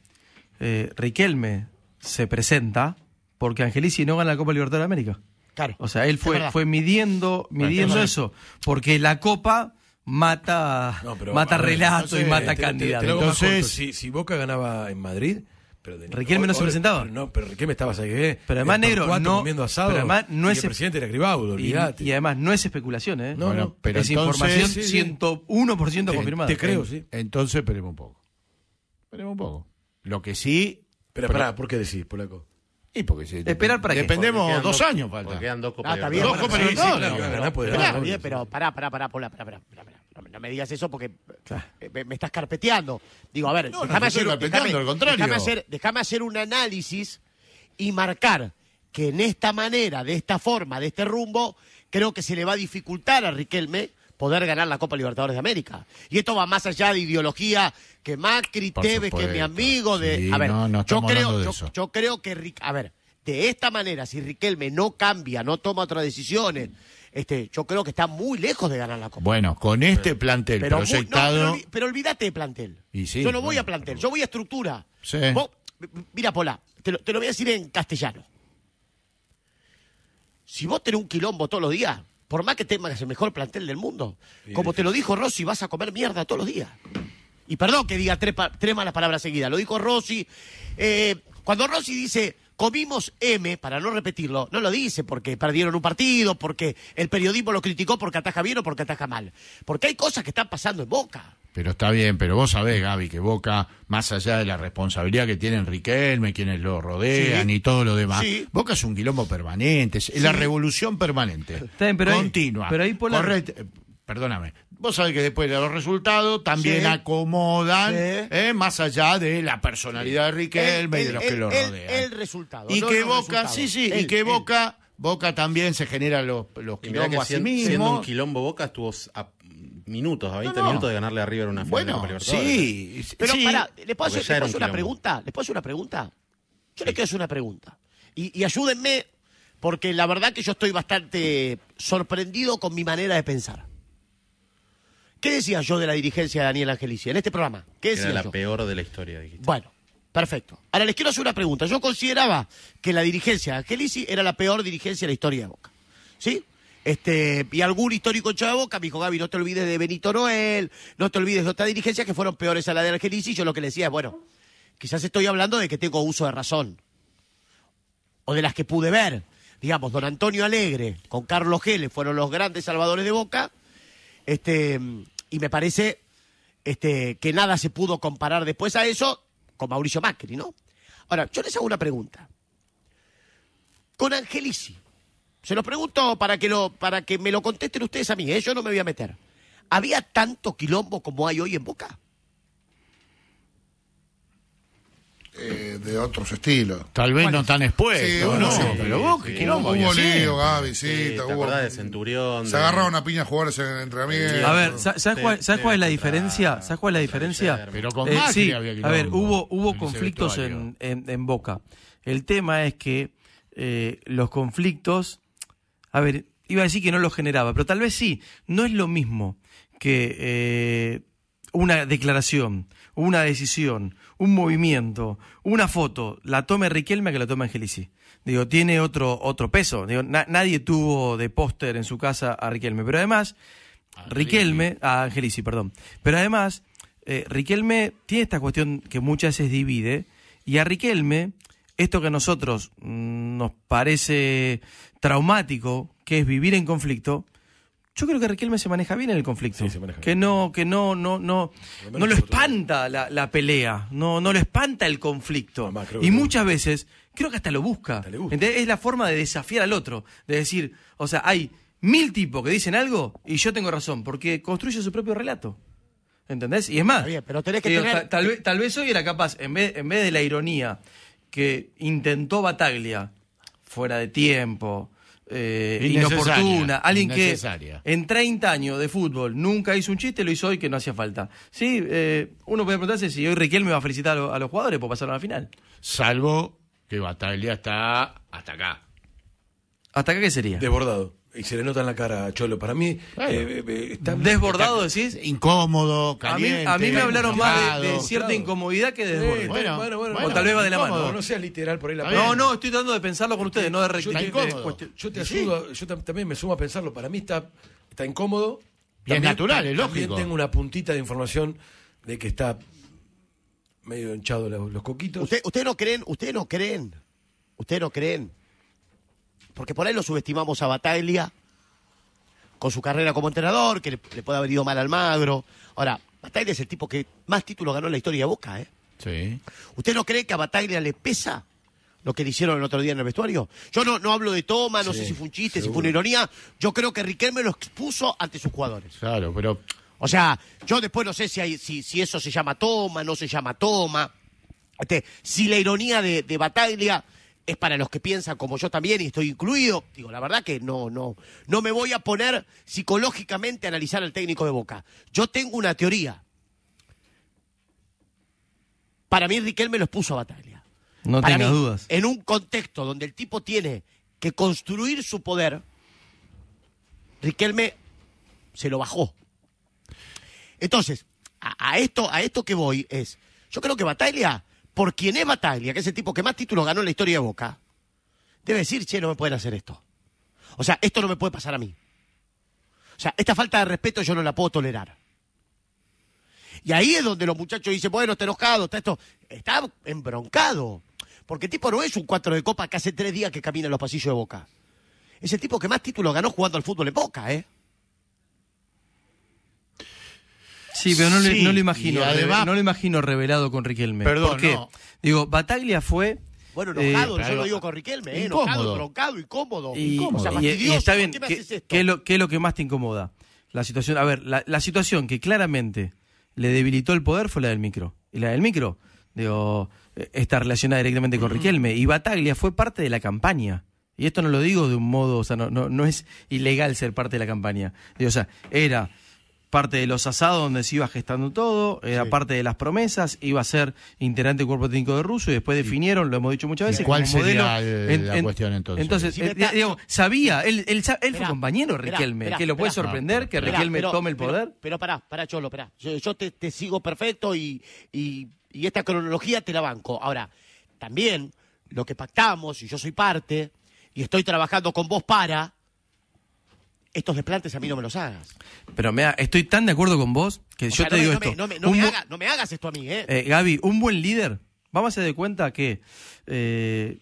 Eh, Riquelme se presenta porque Angelici no gana la Copa Libertadores de América. Claro. O sea, él fue, fue midiendo, midiendo eso, porque la copa mata, mata relato y mata eh, candidato. Entonces, si, Boca ganaba en Madrid, pero de, Riquelme no, se presentaba. Pero no, pero Riquelme estaba ahí. Pero además, negro, no, Pero y El presidente era Cribaudo, Y, además, no es especulación, ¿eh? No, no. Pero es información 101% confirmada. Te creo, sí. Entonces, esperemos un poco. Esperemos un poco. Lo que sí. Pero, ¿por qué decís, Polaco? Y porque si ¿Esperar para que Dependemos dos, años, falta. Porque quedan dos copas. Ah, dos copas pero pará, pará, pará, pará, pará, No me digas eso porque eh, me, estás carpeteando. Digo, a ver, déjame hacer, déjame hacer un análisis y marcar que en esta manera, de esta forma, de este rumbo, creo que se le va a dificultar a Riquelme poder ganar la Copa Libertadores de América. Y esto va más allá de ideología que Macri, Tevez, que mi amigo de... a ver, yo, creo, yo, creo que... A ver, de esta manera, si Riquelme no cambia, no toma otras decisiones, este, yo creo que está muy lejos de ganar la Copa. Bueno, con este plantel proyectado... pero, olvídate de plantel. yo no voy a plantel, yo voy a estructura. mira, Pola, te lo voy a decir en castellano. Si vos tenés un quilombo todos los días por más que tengas el mejor plantel del mundo. Como te lo dijo Rossi, vas a comer mierda todos los días. Y perdón que diga tres, malas palabras seguidas. Lo dijo Rossi. Eh, cuando Rossi dice comimos M, para no repetirlo, no lo dice porque perdieron un partido, porque el periodismo lo criticó porque ataja bien o porque ataja mal. Porque hay cosas que están pasando en boca. Pero está bien, pero vos sabés, Gaby, que Boca, más allá de la responsabilidad que tienen Riquelme, quienes lo rodean y todo lo demás, Boca es un quilombo permanente, es la revolución permanente, continua. pero ahí por la... Perdóname, vos sabés que después de los resultados también acomodan, ¿eh? más allá de la personalidad de Riquelme y de los que lo rodean. El, resultado. Y que Boca, sí, sí, y que Boca, Boca también se genera los, los quilombos a sí mismo. Siendo un quilombo Boca estuvo minutos, a 20 minutos de ganarle a River una final bueno, Sí, pero pará, ¿les puedo hacer, una pregunta? ¿Les puedo hacer una pregunta? Yo les quiero hacer una pregunta. Y, ayúdenme, porque la verdad que yo estoy bastante sorprendido con mi manera de pensar. ¿Qué decía yo de la dirigencia de Daniel Angelici en este programa? ¿Qué decía la peor de la historia, Bueno, perfecto. Ahora les quiero hacer una pregunta. Yo consideraba que la dirigencia de Angelici era la peor dirigencia de la historia de Boca. ¿Sí? Este, y algún histórico chavo Boca me dijo, Gaby, no te olvides de Benito Noel, no te olvides de otras dirigencias que fueron peores a la de Angelici yo lo que le decía es, bueno, quizás estoy hablando de que tengo uso de razón, o de las que pude ver. Digamos, don Antonio Alegre con Carlos Geles fueron los grandes salvadores de Boca, este, y me parece este, que nada se pudo comparar después a eso con Mauricio Macri, ¿no? Ahora, yo les hago una pregunta. Con Angelici, se los pregunto para que, lo, para que me lo contesten ustedes a mí, ¿eh? yo no me voy a meter. ¿Había tanto quilombo como hay hoy en Boca? Eh, de otros estilos. Tal vez no tan expuesto, ¿no? pero vos, Hubo, lío, Gaby, sí, hubo, de Centurión. Se agarraron a piña jugadores en entrenamiento. A ver, ¿sabes cuál, es la diferencia? ¿Sabes cuál es la diferencia? Pero con eh, sí, A ver, hubo, hubo conflictos en, en, Boca. El tema es que eh, los conflictos a ver, iba a decir que no lo generaba, pero tal vez sí, no es lo mismo que eh, una declaración, una decisión, un movimiento, una foto, la tome Riquelme que la tome Angelici. Digo, tiene otro, otro peso. nadie tuvo de póster en su casa a Riquelme, pero además, Riquelme, a Angelici, perdón, pero además, eh, Riquelme tiene esta cuestión que muchas veces divide, y a Riquelme, esto que a nosotros mm, nos parece traumático que es vivir en conflicto, yo creo que Riquelme se maneja bien en el conflicto. que no, que no, no, no, no lo espanta la, pelea, no, no lo espanta el conflicto. Ah, y muchas veces, creo que hasta lo busca. es la forma de desafiar al otro, de decir, o sea, hay mil tipos que dicen algo y yo tengo razón, porque construye su propio relato. ¿Entendés? Y es más, tal, vez, tal vez hoy era capaz, en vez, en vez de la ironía que intentó Bataglia fuera de tiempo, eh, inoportuna. Alguien que en 30 años de fútbol nunca hizo un chiste, lo hizo hoy que no hacía falta. Sí, eh, uno puede preguntarse si hoy me va a felicitar a, los jugadores por pasar a la final. Salvo que Bataglia está hasta acá. ¿Hasta acá qué sería? Desbordado. Y se le nota en la cara a Cholo. Para mí, eh, eh, eh, está mm. desbordado, decís. Incómodo, caliente, A mí, me hablaron más de, cierta incomodidad que de bueno, bueno, o tal vez va de la mano. No seas literal por ahí la No, no, estoy tratando de pensarlo con ustedes, no de Yo yo te ayudo, yo también me sumo a pensarlo. Para mí está, está incómodo. Y natural, es lógico. También tengo una puntita de información de que está medio hinchado los, coquitos. ¿Ustedes no creen, ustedes no creen, ustedes no creen porque por ahí lo subestimamos a Bataglia con su carrera como entrenador, que le, puede haber ido mal al Magro. Ahora, Bataglia es el tipo que más títulos ganó en la historia de Boca, ¿eh? Sí. ¿Usted no cree que a Bataglia le pesa lo que le hicieron el otro día en el vestuario? Yo no, no hablo de toma, no sé si fue un chiste, si fue una ironía. Yo creo que Riquelme lo expuso ante sus jugadores. Claro, pero. O sea, yo después no sé si, si, eso se llama toma, no se llama toma. Este, si la ironía de, de Bataglia es para los que piensan como yo también y estoy incluido. Digo, la verdad que no, no, no me voy a poner psicológicamente a analizar al técnico de Boca. Yo tengo una teoría. Para mí Riquelme los puso a batalla. No tengo dudas. En un contexto donde el tipo tiene que construir su poder, Riquelme se lo bajó. Entonces, a, esto, a esto que voy es, yo creo que Bataglia por quien es Bataglia, que es el tipo que más títulos ganó en la historia de Boca, debe decir, che, no me pueden hacer esto. O sea, esto no me puede pasar a mí. O sea, esta falta de respeto yo no la puedo tolerar. Y ahí es donde los muchachos dicen, bueno, está enojado, está esto. Está embroncado. Porque el tipo no es un cuatro de copa que hace tres días que camina en los pasillos de Boca. Es el tipo que más títulos ganó jugando al fútbol en Boca, ¿eh? Sí, pero no, lo imagino. no lo imagino revelado con Riquelme. Perdón, qué? Digo, Bataglia fue bueno, eh, enojado, yo lo digo con Riquelme, eh, enojado, troncado, incómodo. Y, cómodo. y, está bien, ¿qué, es lo, que más te incomoda? La situación, a ver, la, situación que claramente le debilitó el poder fue la del micro. Y la del micro, digo, eh, está relacionada directamente con Riquelme. Y Bataglia fue parte de la campaña. Y esto no lo digo de un modo, o sea, no, es ilegal ser parte de la campaña. Digo, o sea, era parte de los asados donde se iba gestando todo, era parte de las promesas, iba a ser integrante del cuerpo técnico de Russo y después definieron, lo hemos dicho muchas veces, ¿Cuál sería modelo. la cuestión entonces? Entonces, eh, sabía, él, fue compañero Riquelme, que lo puede sorprender ah, que Riquelme tome el poder. Pero, pará, pará, Cholo, pará. Yo, te, sigo perfecto y, y esta cronología te la banco. Ahora, también lo que pactamos, y yo soy parte, y estoy trabajando con vos para, estos desplantes a mí no me los hagas. Pero me estoy tan de acuerdo con vos que yo te digo esto. No me, hagas esto a mí, eh. Eh, Gaby, un buen líder, vamos a hacer de cuenta que eh,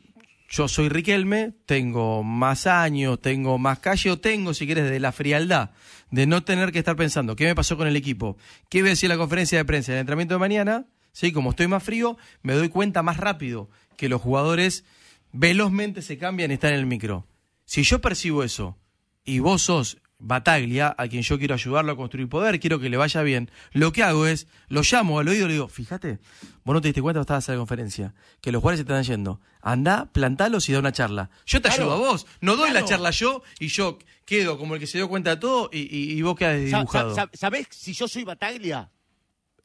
yo soy Riquelme, tengo más años, tengo más calle, o tengo, si quieres, de la frialdad, de no tener que estar pensando qué me pasó con el equipo, qué voy a decir la conferencia de prensa, el entrenamiento de mañana, ¿sí? Como estoy más frío, me doy cuenta más rápido que los jugadores velozmente se cambian y están en el micro. Si yo percibo eso, y vos sos Bataglia, a quien yo quiero ayudarlo a construir poder, quiero que le vaya bien, lo que hago es, lo llamo al oído y le digo, fíjate, vos no te diste cuenta cuando estabas en la conferencia, que los jugadores se están yendo. Andá, plantalos y da una charla. Yo te ayudo a vos, no doy la charla yo y yo quedo como el que se dio cuenta de todo y, vos quedas dibujado. sabés si yo soy Bataglia?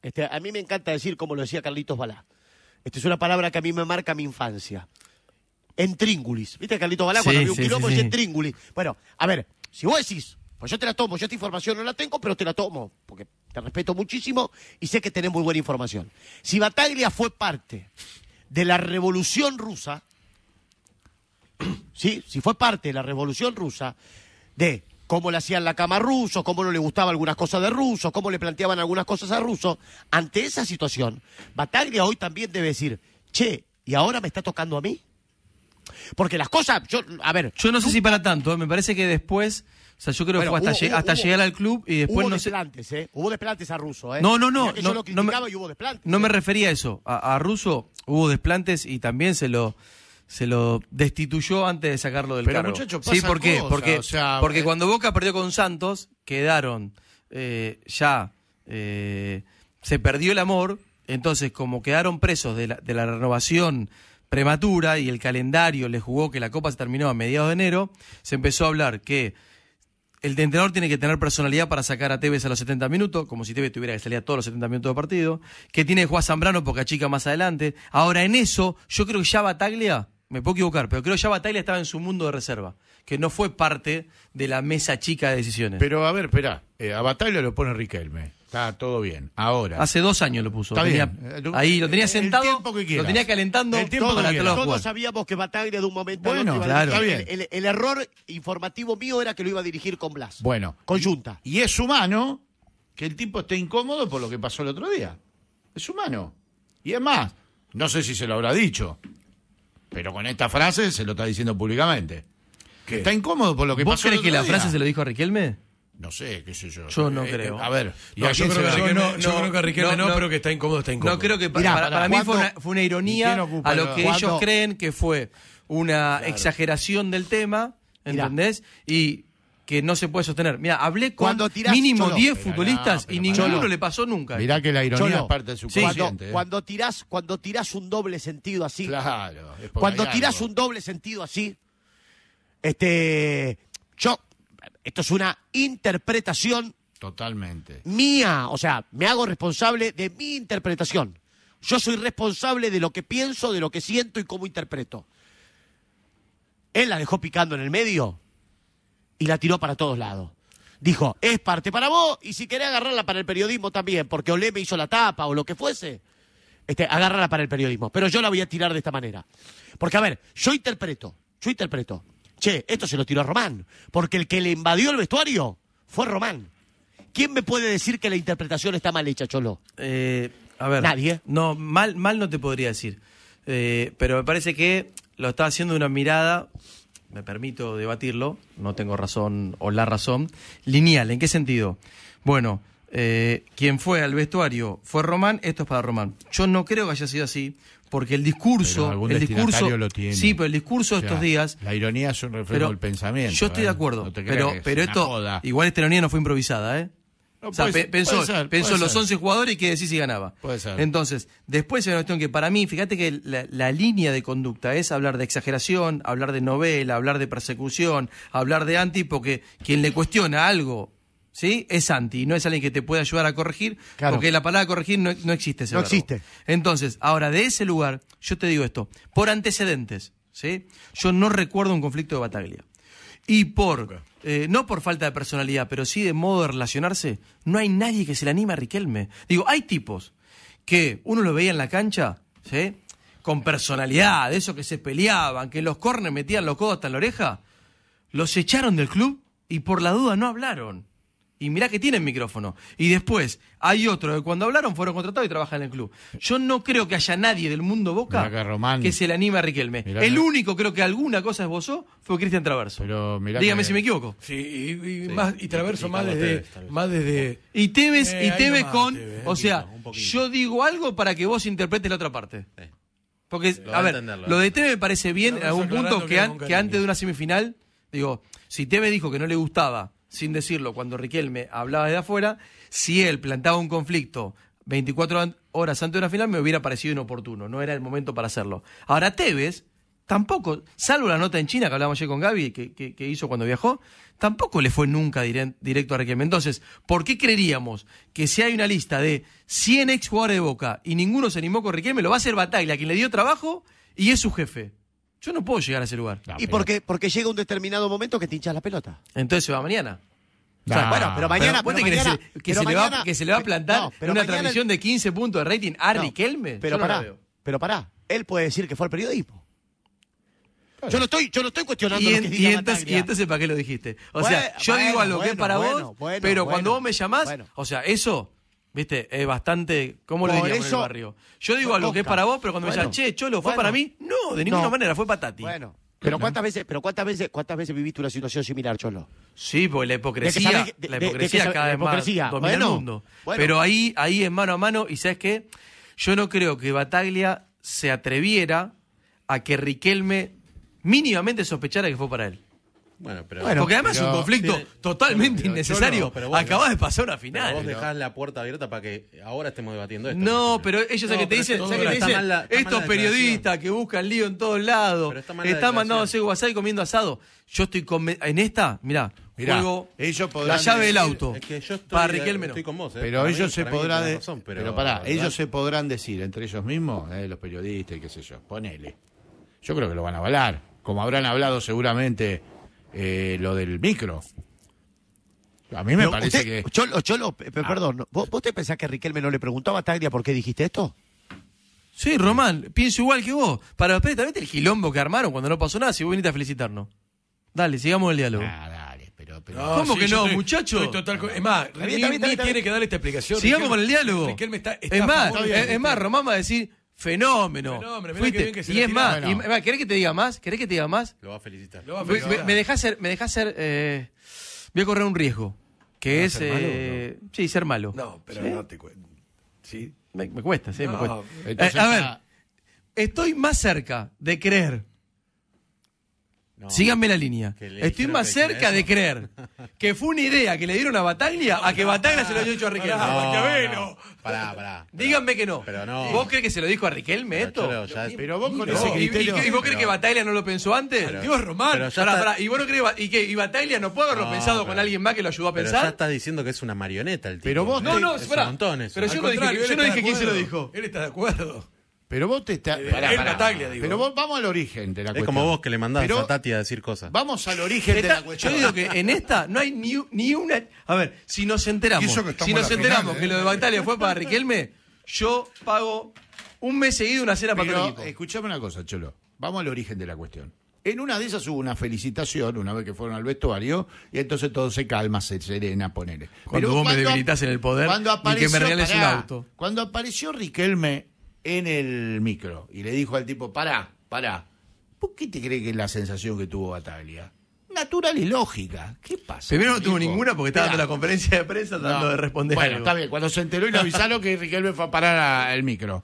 Este, a mí me encanta decir, como lo decía Carlitos Balá, esta es una palabra que a mí me marca mi infancia en Tríngulis. ¿Viste Carlito Balá cuando un quilombo en Tríngulis? Bueno, a ver, si vos decís, pues yo te la tomo, yo esta información no la tengo, pero te la tomo, porque te respeto muchísimo y sé que tenés muy buena información. Si Bataglia fue parte de la revolución rusa, ¿sí? si fue parte de la revolución rusa, de cómo le hacían la cama a rusos, cómo no le gustaban algunas cosas de ruso, cómo le planteaban algunas cosas a rusos. Ante esa situación, Bataglia hoy también debe decir, che, ¿y ahora me está tocando a mí? Porque las cosas, yo, a ver. Yo no sé si para tanto, ¿eh? me parece que después. O sea, yo creo que fue hasta, llegar al club y después hubo desplantes, ¿eh? Hubo desplantes a Russo, ¿eh? No, no, no. no me, ¿eh? refería a eso. A, Russo hubo desplantes y también se lo se lo destituyó antes de sacarlo del Pero sí, ¿por porque, eh, cuando Boca perdió con Santos, quedaron ya. se perdió el amor, entonces, como quedaron presos de la renovación prematura y el calendario le jugó que la Copa se terminó a mediados de enero, se empezó a hablar que el entrenador tiene que tener personalidad para sacar a Tevez a los 70 minutos, como si Tevez tuviera que salir a todos los 70 minutos de partido, que tiene que jugar Zambrano poca chica más adelante. Ahora, en eso, yo creo que ya Bataglia, me puedo equivocar, pero creo que ya Bataglia estaba en su mundo de reserva, que no fue parte de la mesa chica de decisiones. Pero, a ver, espera, eh, a Bataglia lo pone Riquelme. Está todo bien. Ahora. Hace dos años lo puso. Eh, ahí lo tenía sentado. Lo tenía calentando. El tiempo Todos sabíamos que Bataglia de un momento bueno, a otro claro. El, error informativo mío era que lo iba a dirigir con Blas. Bueno. Con Y, es humano que el tipo esté incómodo por lo que pasó el otro día. Es humano. Y es más, no sé si se lo habrá dicho, pero con esta frase se lo está diciendo públicamente. Está incómodo por lo que ¿Vos pasó. ¿Vos crees que la frase se lo dijo a Riquelme? No sé, qué sé yo. Yo no eh, eh, creo. A ver, yo, creo que no, creo que a Riquelme no, pero que está incómodo, está incómodo. No creo que para, mí fue una, fue una ironía a lo que ellos creen que fue una exageración del tema, ¿entendés? Y que no se puede sostener. Mira, hablé con mínimo 10 futbolistas y ninguno le pasó nunca. Mirá que la ironía es parte de su sí. cuando, tirás, cuando tirás un doble sentido así. Claro. Cuando tirás un doble sentido así, este yo esto es una interpretación. Totalmente. Mía, o sea, me hago responsable de mi interpretación. Yo soy responsable de lo que pienso, de lo que siento y cómo interpreto. Él la dejó picando en el medio y la tiró para todos lados. Dijo, es parte para vos y si querés agarrarla para el periodismo también, porque Olé me hizo la tapa o lo que fuese, este, agarrarla para el periodismo. Pero yo la voy a tirar de esta manera. Porque, a ver, yo interpreto, yo interpreto. Che, esto se lo tiró a Román, porque el que le invadió el vestuario fue Román. ¿Quién me puede decir que la interpretación está mal hecha, Cholo? Eh, a ver. Nadie. No, mal, mal no te podría decir. Eh, pero me parece que lo está haciendo una mirada, me permito debatirlo, no tengo razón o la razón, lineal. ¿En qué sentido? Bueno, eh, quien fue al vestuario fue Román, esto es para Román. Yo no creo que haya sido así, porque el discurso, el discurso, lo sí, pero el discurso de estos días, la ironía es un reflejo del pensamiento. Yo estoy de ¿eh? acuerdo, pero, pero esto, igual esta ironía no fue improvisada, ¿eh? o sea, pensó, pensó los once 11 jugadores y que decir si ganaba. Puede ser. Entonces, después hay una cuestión que para mí, fíjate que la, la, línea de conducta es hablar de exageración, hablar de novela, hablar de persecución, hablar de anti, porque quien le cuestiona algo ¿sí? Es Santi, no es alguien que te pueda ayudar a corregir, porque la palabra corregir no, existe. no existe. Entonces, ahora, de ese lugar, yo te digo esto, por antecedentes, ¿sí? Yo no recuerdo un conflicto de batalla Y por, eh, no por falta de personalidad, pero sí de modo de relacionarse, no hay nadie que se le anime a Riquelme. Digo, hay tipos que uno lo veía en la cancha, ¿sí? Con personalidad, de esos que se peleaban, que los cornes metían los codos hasta la oreja, los echaron del club y por la duda no hablaron. Y mirá que tienen micrófono. Y después hay otro que cuando hablaron fueron contratados y trabajan en el club. Yo no creo que haya nadie del mundo Boca que, se le anime a Riquelme. el único creo que alguna cosa es esbozó fue Cristian Traverso. Dígame si me equivoco. y, Traverso más, desde, más desde... Y Tevez, eh, y con... o sea, yo digo algo para que vos interpretes la otra parte. Porque, a ver, lo de Tevez me parece bien en algún punto que, que antes de una semifinal, digo, si Tevez dijo que no le gustaba sin decirlo, cuando Riquelme hablaba de afuera, si él plantaba un conflicto 24 horas antes de la final, me hubiera parecido inoportuno, no era el momento para hacerlo. Ahora Tevez, tampoco, salvo la nota en China que hablábamos ayer con Gaby, que, hizo cuando viajó, tampoco le fue nunca directo a Riquelme. Entonces, ¿por qué creeríamos que si hay una lista de 100 ex jugadores de Boca y ninguno se animó con Riquelme, lo va a hacer Batalla, quien le dio trabajo y es su jefe? Yo no puedo llegar a ese lugar. Ah, y porque, porque llega un determinado momento que te hinchas la pelota. Entonces se va mañana. Ah, bueno, pero mañana. Pero, que, se, le va, que, se, le va, a plantar una transmisión de 15 puntos de rating a Riquelme? Pero pará, pero pará. Él puede decir que fue al periodismo. Yo no estoy, yo no estoy cuestionando y, en, lo que y, entonces, y ¿para qué lo dijiste? O sea, yo digo algo que es para vos, pero cuando vos me llamás, o sea, eso Viste, es bastante. ¿Cómo lo digo en el barrio? Yo digo algo que es para vos, pero cuando me dicen, che, Cholo, ¿fue para mí? No, de ninguna manera, fue patati. Bueno. Pero cuántas veces, pero cuántas veces, cuántas veces viviste una situación similar, Cholo. Sí, porque la hipocresía, la hipocresía cada la vez más domina el mundo. Pero ahí, ahí es mano a mano, y ¿sabes qué? Yo no creo que Bataglia se atreviera a que Riquelme mínimamente sospechara que fue para él. Bueno, pero bueno, porque además es un conflicto totalmente innecesario. Acabás Acabas de pasar una final. vos dejás la puerta abierta para que ahora estemos debatiendo esto. No, pero ellos no, que te dicen, estos periodistas que buscan lío en todos lados, están mandando a WhatsApp y comiendo asado. Yo estoy en esta, mirá, Mirá, la llave del auto. para Riquelme estoy eh. Pero ellos se podrán pero, ellos se podrán decir entre ellos mismos, eh, los periodistas y qué sé yo, ponele. Yo creo que lo van a hablar como habrán hablado seguramente eh, lo del micro. A mí me parece que. Cholo, Cholo, ah. perdón, ¿vos, te pensás que Riquelme no le preguntaba a Taglia por qué dijiste esto? Sí, Román, pienso igual que vos. Para después también el gilombo que armaron cuando no pasó nada, si vos viniste a felicitarnos. Dale, sigamos el diálogo. Ah, dale, pero. ¿Cómo que no, muchachos? muchacho? Es más, Riquelme tiene que dar esta explicación. Sigamos con el diálogo. Riquelme está, es más, es más, Román va a decir Fenómeno. que y es más, y- ¿querés que te diga más? ¿Querés que te diga más? Lo va a felicitar. Me, felicitar. dejás ser, me dejás ser eh, voy a correr un riesgo, que es eh, sí, ser malo. No, pero no te cuesta. ¿Sí? Me, cuesta, sí, me cuesta. Eh, a ver, estoy más cerca de creer Síganme la línea. Estoy más cerca de creer que fue una idea que le dieron a Bataglia a que Bataglia se lo haya dicho a Riquelme. No, pará, Díganme que no. ¿Vos crees que se lo dijo a Riquelme esto? Pero, vos con ¿Y, vos crees que Bataglia no lo pensó antes? Dios, Román. romano. ¿Y vos no y que y Bataglia no puede haberlo pensado con alguien más que lo ayudó a pensar? ya estás diciendo que es una marioneta el tipo. Pero vos. No, no, espera. Pero yo no dije, yo no dije quién se lo dijo. Él está de acuerdo. Pero vos te estás. Eh, digo. Pero vamos al origen de la cuestión. Es como vos que le mandás a Tati a decir cosas. Vamos al origen de la cuestión. Yo digo que en esta no hay ni, una. A ver, si nos enteramos, si nos enteramos que ¿eh? lo de Batalia fue para Riquelme, yo pago un mes seguido una cena para que. escuchame una cosa, Cholo. Vamos al origen de la cuestión. En una de esas hubo una felicitación una vez que fueron al vestuario y entonces todo se calma, se serena, ponele. Cuando vos me debilitas en el poder y que me reales auto. Cuando apareció Riquelme en el micro y le dijo al tipo, pará, pará, ¿por qué te crees que es la sensación que tuvo Bataglia? Natural y lógica. ¿Qué pasa? Primero no tuvo ninguna porque estaba dando la conferencia de prensa tratando de responder. Bueno, está bien, cuando se enteró y lo avisaron que Riquelme fue a parar al micro.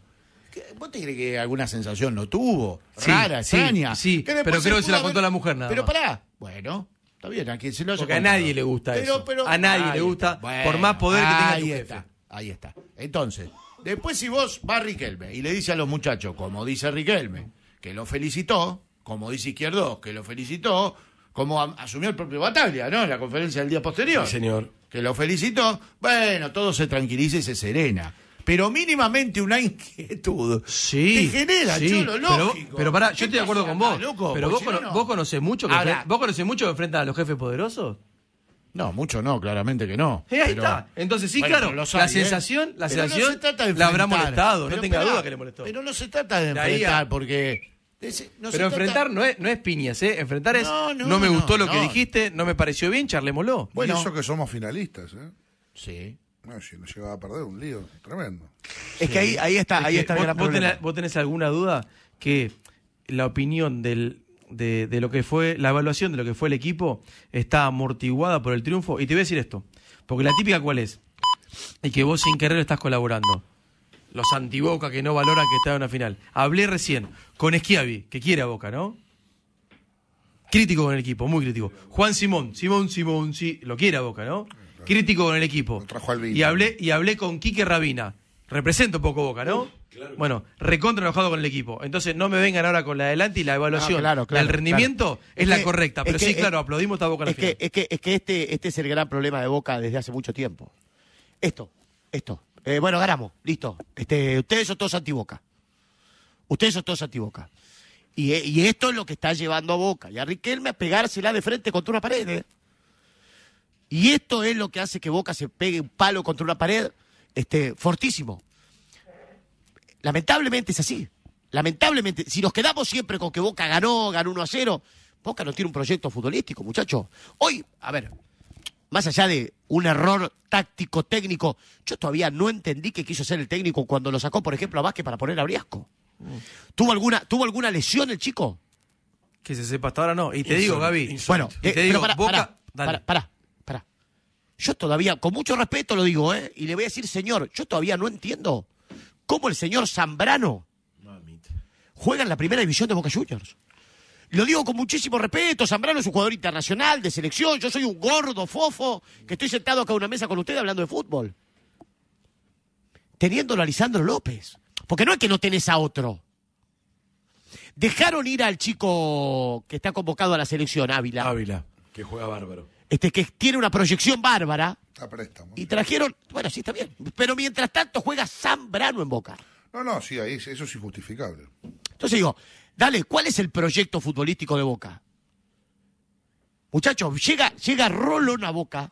¿Vos te crees que alguna sensación no tuvo? Sí, Rara, extraña. Sí, pero creo que se la contó la mujer nada Pero pará, bueno, está bien, a se lo Porque a nadie le gusta eso. a nadie le gusta, por más poder que tenga tu jefe. ahí está. Entonces, Después si vos va Riquelme y le dice a los muchachos, como dice Riquelme, que lo felicitó, como dice Izquierdo, que lo felicitó, como asumió el propio Bataglia, ¿no? En la conferencia del día posterior. Sí, señor. Que lo felicitó. Bueno, todo se tranquiliza y se serena. Pero mínimamente una inquietud. Sí. genera, Chulo, lógico. Pero, para yo estoy de acuerdo con vos. pero vos, vos, conocés mucho que ¿Vos conocés mucho que a los jefes poderosos? No, mucho no, claramente que no. ahí está. Entonces, sí, claro, la ¿eh? sensación, la sensación la habrá molestado, no tenga duda que le molestó. Pero no se trata de enfrentar, porque pero enfrentar no es, no es piñas, ¿eh? Enfrentar es. No, me gustó lo que dijiste, no me pareció bien, moló. Bueno, eso que somos finalistas, ¿eh? Sí. No, si nos llegaba a perder, un lío tremendo. Es que ahí, ahí está, ahí está vos tenés alguna duda que la opinión del de, lo que fue la evaluación, de lo que fue el equipo, está amortiguada por el triunfo. Y te voy a decir esto, porque la típica cuál es, y que vos sin querer estás colaborando. Los antiboca que no valoran que está en una final. Hablé recién con Esquiavi, que quiere a Boca, ¿no? Crítico con el equipo, muy crítico. Juan Simón, Simón, Simón, sí, lo quiere a Boca, ¿no? Crítico con el equipo. Y hablé, y hablé con Quique Rabina. Represento un poco Boca, ¿no? Bueno, recontra enojado con el equipo. Entonces no me vengan ahora con la adelante y la evaluación. Claro, claro, el rendimiento es, la correcta. Pero sí, claro, aplaudimos a boca la es Que, es que, este, este es el gran problema de Boca desde hace mucho tiempo. Esto, esto. Eh, bueno, ganamos, listo. Este, ustedes son todos antiboca. Ustedes son todos antiboca. Y, eh, y esto es lo que está llevando a Boca y a Riquelme a pegársela de frente contra una pared. ¿eh? Y esto es lo que hace que Boca se pegue un palo contra una pared este, fortísimo. Lamentablemente es así. Lamentablemente, si nos quedamos siempre con que Boca ganó, ganó 1 a 0, Boca no tiene un proyecto futbolístico, muchachos. Hoy, a ver, más allá de un error táctico técnico, yo todavía no entendí qué quiso hacer el técnico cuando lo sacó, por ejemplo, a Vázquez para poner a Briasco. Mm. ¿Tuvo alguna, ¿Tuvo alguna lesión el chico? Que se sepa hasta ahora no. Y te digo, Gaby. Bueno, te, eh, digo, pará, pará, pará, pará, Yo todavía, con mucho respeto lo digo, ¿eh? Y le voy a decir, señor, yo todavía no entiendo ¿Cómo el señor Zambrano juega en la primera división de Boca Juniors. Lo digo con muchísimo respeto, Zambrano es un jugador internacional de selección, yo soy un gordo fofo que estoy sentado acá a una mesa con usted hablando de fútbol. Teniéndolo a Lisandro López. Porque no es que no tenés a otro. Dejaron ir al chico que está convocado a la selección, Ávila. Ávila, que juega bárbaro. Este, que tiene una proyección bárbara. Está Y trajeron, bueno, sí, está bien. Pero mientras tanto juega Zambrano en Boca. No, no, sí, eso es injustificable. Entonces digo, dale, ¿cuál es el proyecto futbolístico de Boca? Muchachos, llega, llega Rolón a Boca,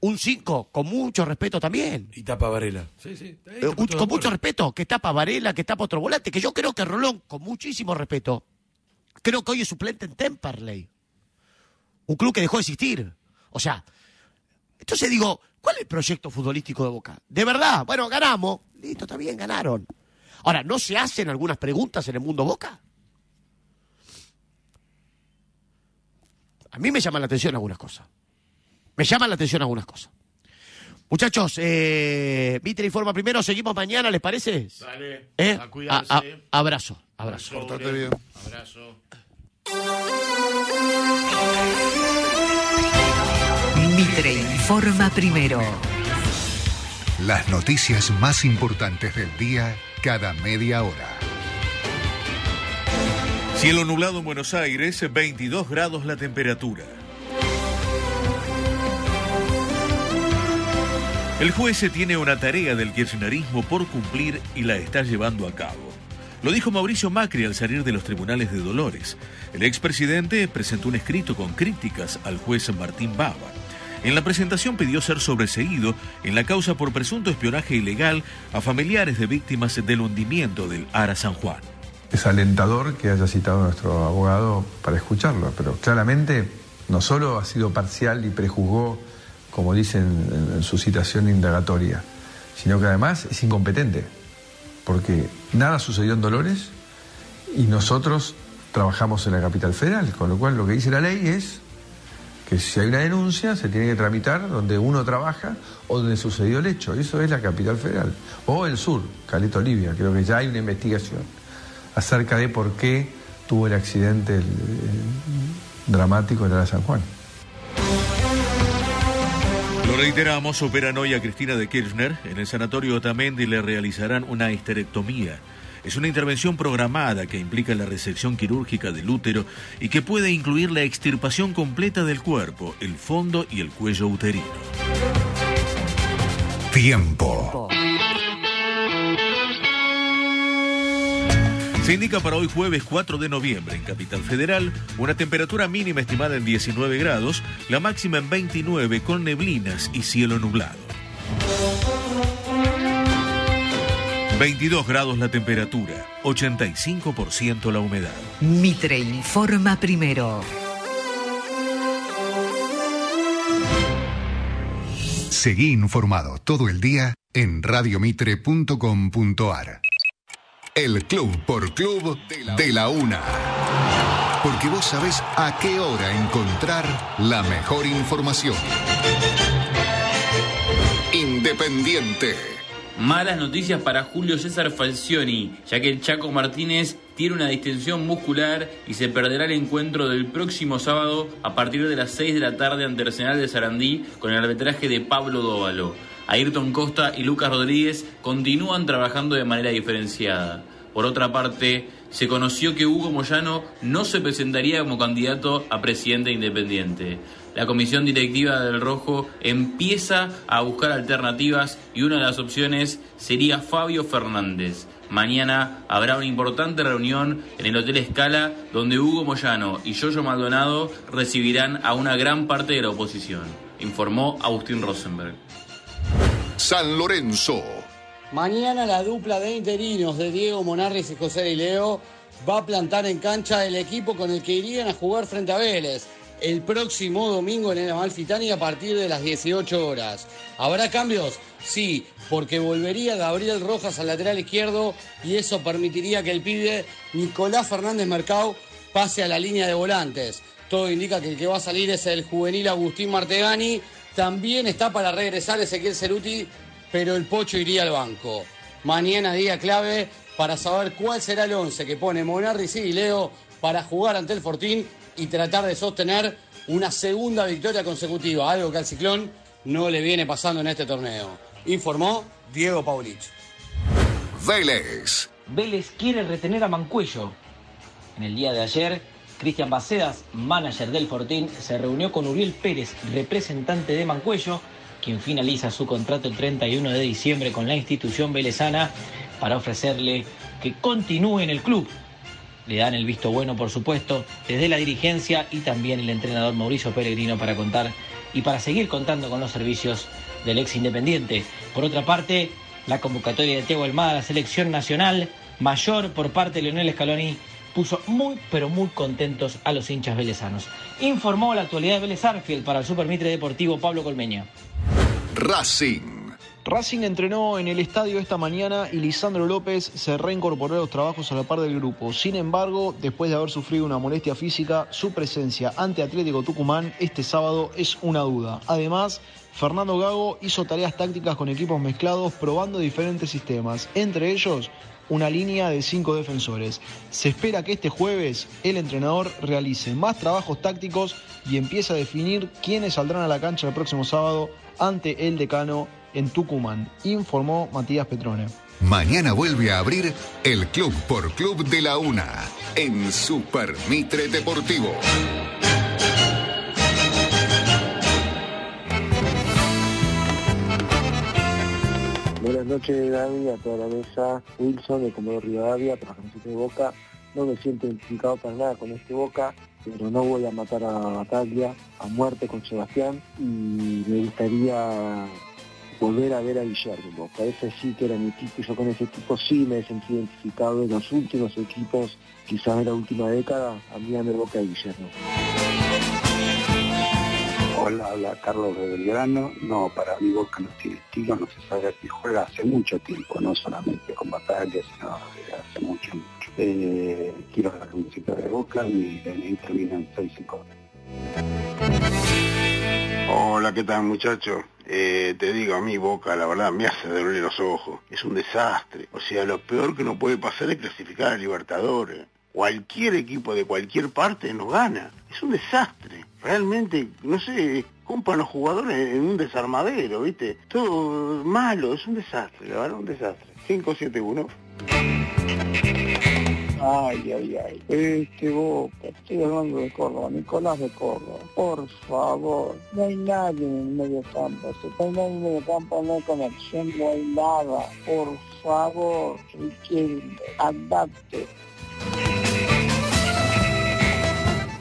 un 5, con mucho respeto también. Y tapa Varela. Sí, sí. Eh, con mucho respeto, que tapa Varela, que tapa otro volante, que yo creo que Rolón, con muchísimo respeto, creo que hoy es suplente en Temperley. Un club que dejó de existir. O sea, entonces digo, ¿cuál es el proyecto futbolístico de Boca? De verdad, bueno, ganamos. Listo, está bien, ganaron. Ahora, ¿no se hacen algunas preguntas en el mundo Boca? A mí me llaman la atención algunas cosas. Me llaman la atención algunas cosas. Muchachos, eh, Mitre informa primero, seguimos mañana, ¿les parece? Dale, ¿Eh? abrazo, abrazo. bien. Abrazo. Mitre informa primero. Las noticias más importantes del día cada media hora. Cielo nublado en Buenos Aires, 22 grados la temperatura. El juez tiene una tarea del kirchnerismo por cumplir y la está llevando a cabo. Lo dijo Mauricio Macri al salir de los tribunales de Dolores. El expresidente presentó un escrito con críticas al juez Martín Baba. En la presentación pidió ser sobreseído en la causa por presunto espionaje ilegal a familiares de víctimas del hundimiento del Ara San Juan. Es alentador que haya citado a nuestro abogado para escucharlo, pero claramente no solo ha sido parcial y prejuzgó, como dicen en su citación indagatoria, sino que además es incompetente, porque nada sucedió en Dolores y nosotros trabajamos en la capital federal, con lo cual lo que dice la ley es que si hay una denuncia se tiene que tramitar donde uno trabaja o donde sucedió el hecho. Eso es la capital federal. O el sur, Caleta Olivia, creo que ya hay una investigación acerca de por qué tuvo el accidente dramático en la San Juan. Lo reiteramos, operan hoy a Cristina de Kirchner. En el sanatorio Otamendi le realizarán una histerectomía. Es una intervención programada que implica la recepción quirúrgica del útero y que puede incluir la extirpación completa del cuerpo, el fondo y el cuello uterino. Tiempo. Se indica para hoy jueves 4 de noviembre en Capital Federal una temperatura mínima estimada en 19 grados, la máxima en 29 con neblinas y cielo nublado. 22 grados la temperatura, 85% la humedad. Mitre informa primero. Seguí informado todo el día en radiomitre.com.ar. El Club por Club de la Una. Porque vos sabés a qué hora encontrar la mejor información. Independiente Malas noticias para Julio César Falcioni, ya que el Chaco Martínez tiene una distensión muscular y se perderá el encuentro del próximo sábado a partir de las 6 de la tarde ante Arsenal de Sarandí con el arbitraje de Pablo Dóvalo. Ayrton Costa y Lucas Rodríguez continúan trabajando de manera diferenciada. Por otra parte, se conoció que Hugo Moyano no se presentaría como candidato a presidente independiente la comisión directiva del Rojo empieza a buscar alternativas y una de las opciones sería Fabio Fernández. Mañana habrá una importante reunión en el Hotel Escala donde Hugo Moyano y Yoyo Maldonado recibirán a una gran parte de la oposición, informó Agustín Rosenberg. San Lorenzo. Mañana la dupla de interinos de Diego Monarres y José Leo va a plantar en cancha el equipo con el que irían a jugar frente a Vélez el próximo domingo en el Amalfitani a partir de las 18 horas. ¿Habrá cambios? Sí, porque volvería Gabriel Rojas al lateral izquierdo y eso permitiría que el pibe Nicolás Fernández Mercado pase a la línea de volantes. Todo indica que el que va a salir es el juvenil Agustín Martegani. También está para regresar Ezequiel Ceruti, pero el Pocho iría al banco. Mañana día clave para saber cuál será el once que pone y Leo para jugar ante el Fortín y tratar de sostener una segunda victoria consecutiva, algo que al Ciclón no le viene pasando en este torneo. Informó Diego Paulich. Vélez. Vélez quiere retener a Mancuello. En el día de ayer, Cristian Bacedas, manager del Fortín, se reunió con Uriel Pérez, representante de Mancuello, quien finaliza su contrato el 31 de diciembre con la institución velezana para ofrecerle que continúe en el club le dan el visto bueno, por supuesto, desde la dirigencia y también el entrenador Mauricio Peregrino para contar y para seguir contando con los servicios del ex Independiente. Por otra parte, la convocatoria de Teo Almada a la selección nacional mayor por parte de Leonel Scaloni puso muy pero muy contentos a los hinchas velezanos. Informó la actualidad de Vélez Arfield para el Supermitre Deportivo Pablo Colmeña. Racing Racing entrenó en el estadio esta mañana y Lisandro López se reincorporó a los trabajos a la par del grupo. Sin embargo, después de haber sufrido una molestia física, su presencia ante Atlético Tucumán este sábado es una duda. Además, Fernando Gago hizo tareas tácticas con equipos mezclados probando diferentes sistemas, entre ellos una línea de cinco defensores. Se espera que este jueves el entrenador realice más trabajos tácticos y empiece a definir quiénes saldrán a la cancha el próximo sábado ante el decano en Tucumán, informó Matías Petrone. Mañana vuelve a abrir el Club por Club de la Una en Super Mitre Deportivo. Buenas noches, David, a toda la mesa. Wilson, de Comodoro Rivadavia, para de Boca. No me siento identificado para nada con este Boca, pero no voy a matar a Batalla, a muerte con Sebastián. Y me gustaría volver a ver a Guillermo. Boca. ese sí que era mi equipo, yo con ese equipo sí me he sentido identificado en los últimos equipos, quizás en la última década, a mí me boca a Guillermo. Hola, habla Carlos de Belgrano. No, para mí Boca no tiene estilo, no se sabe que juega hace mucho tiempo, no solamente con batallas, sino hace mucho, mucho. Eh, quiero hablar un de Boca y intervino en en 6 Hola, ¿qué tal muchachos? Eh, te digo, a mi Boca, la verdad, me hace doler los ojos. Es un desastre. O sea, lo peor que no puede pasar es clasificar a Libertadores. Cualquier equipo de cualquier parte nos gana. Es un desastre. Realmente, no sé, compran los jugadores en un desarmadero, ¿viste? Todo malo, es un desastre, la verdad, un desastre. 5-7-1. Ay, ay, ay. Este Boca, estoy hablando de Córdoba, Nicolás de Córdoba. Por favor, no hay nadie en el medio campo. Si está en el medio campo no hay conexión, no hay nada. Por favor, Riquelme, andate.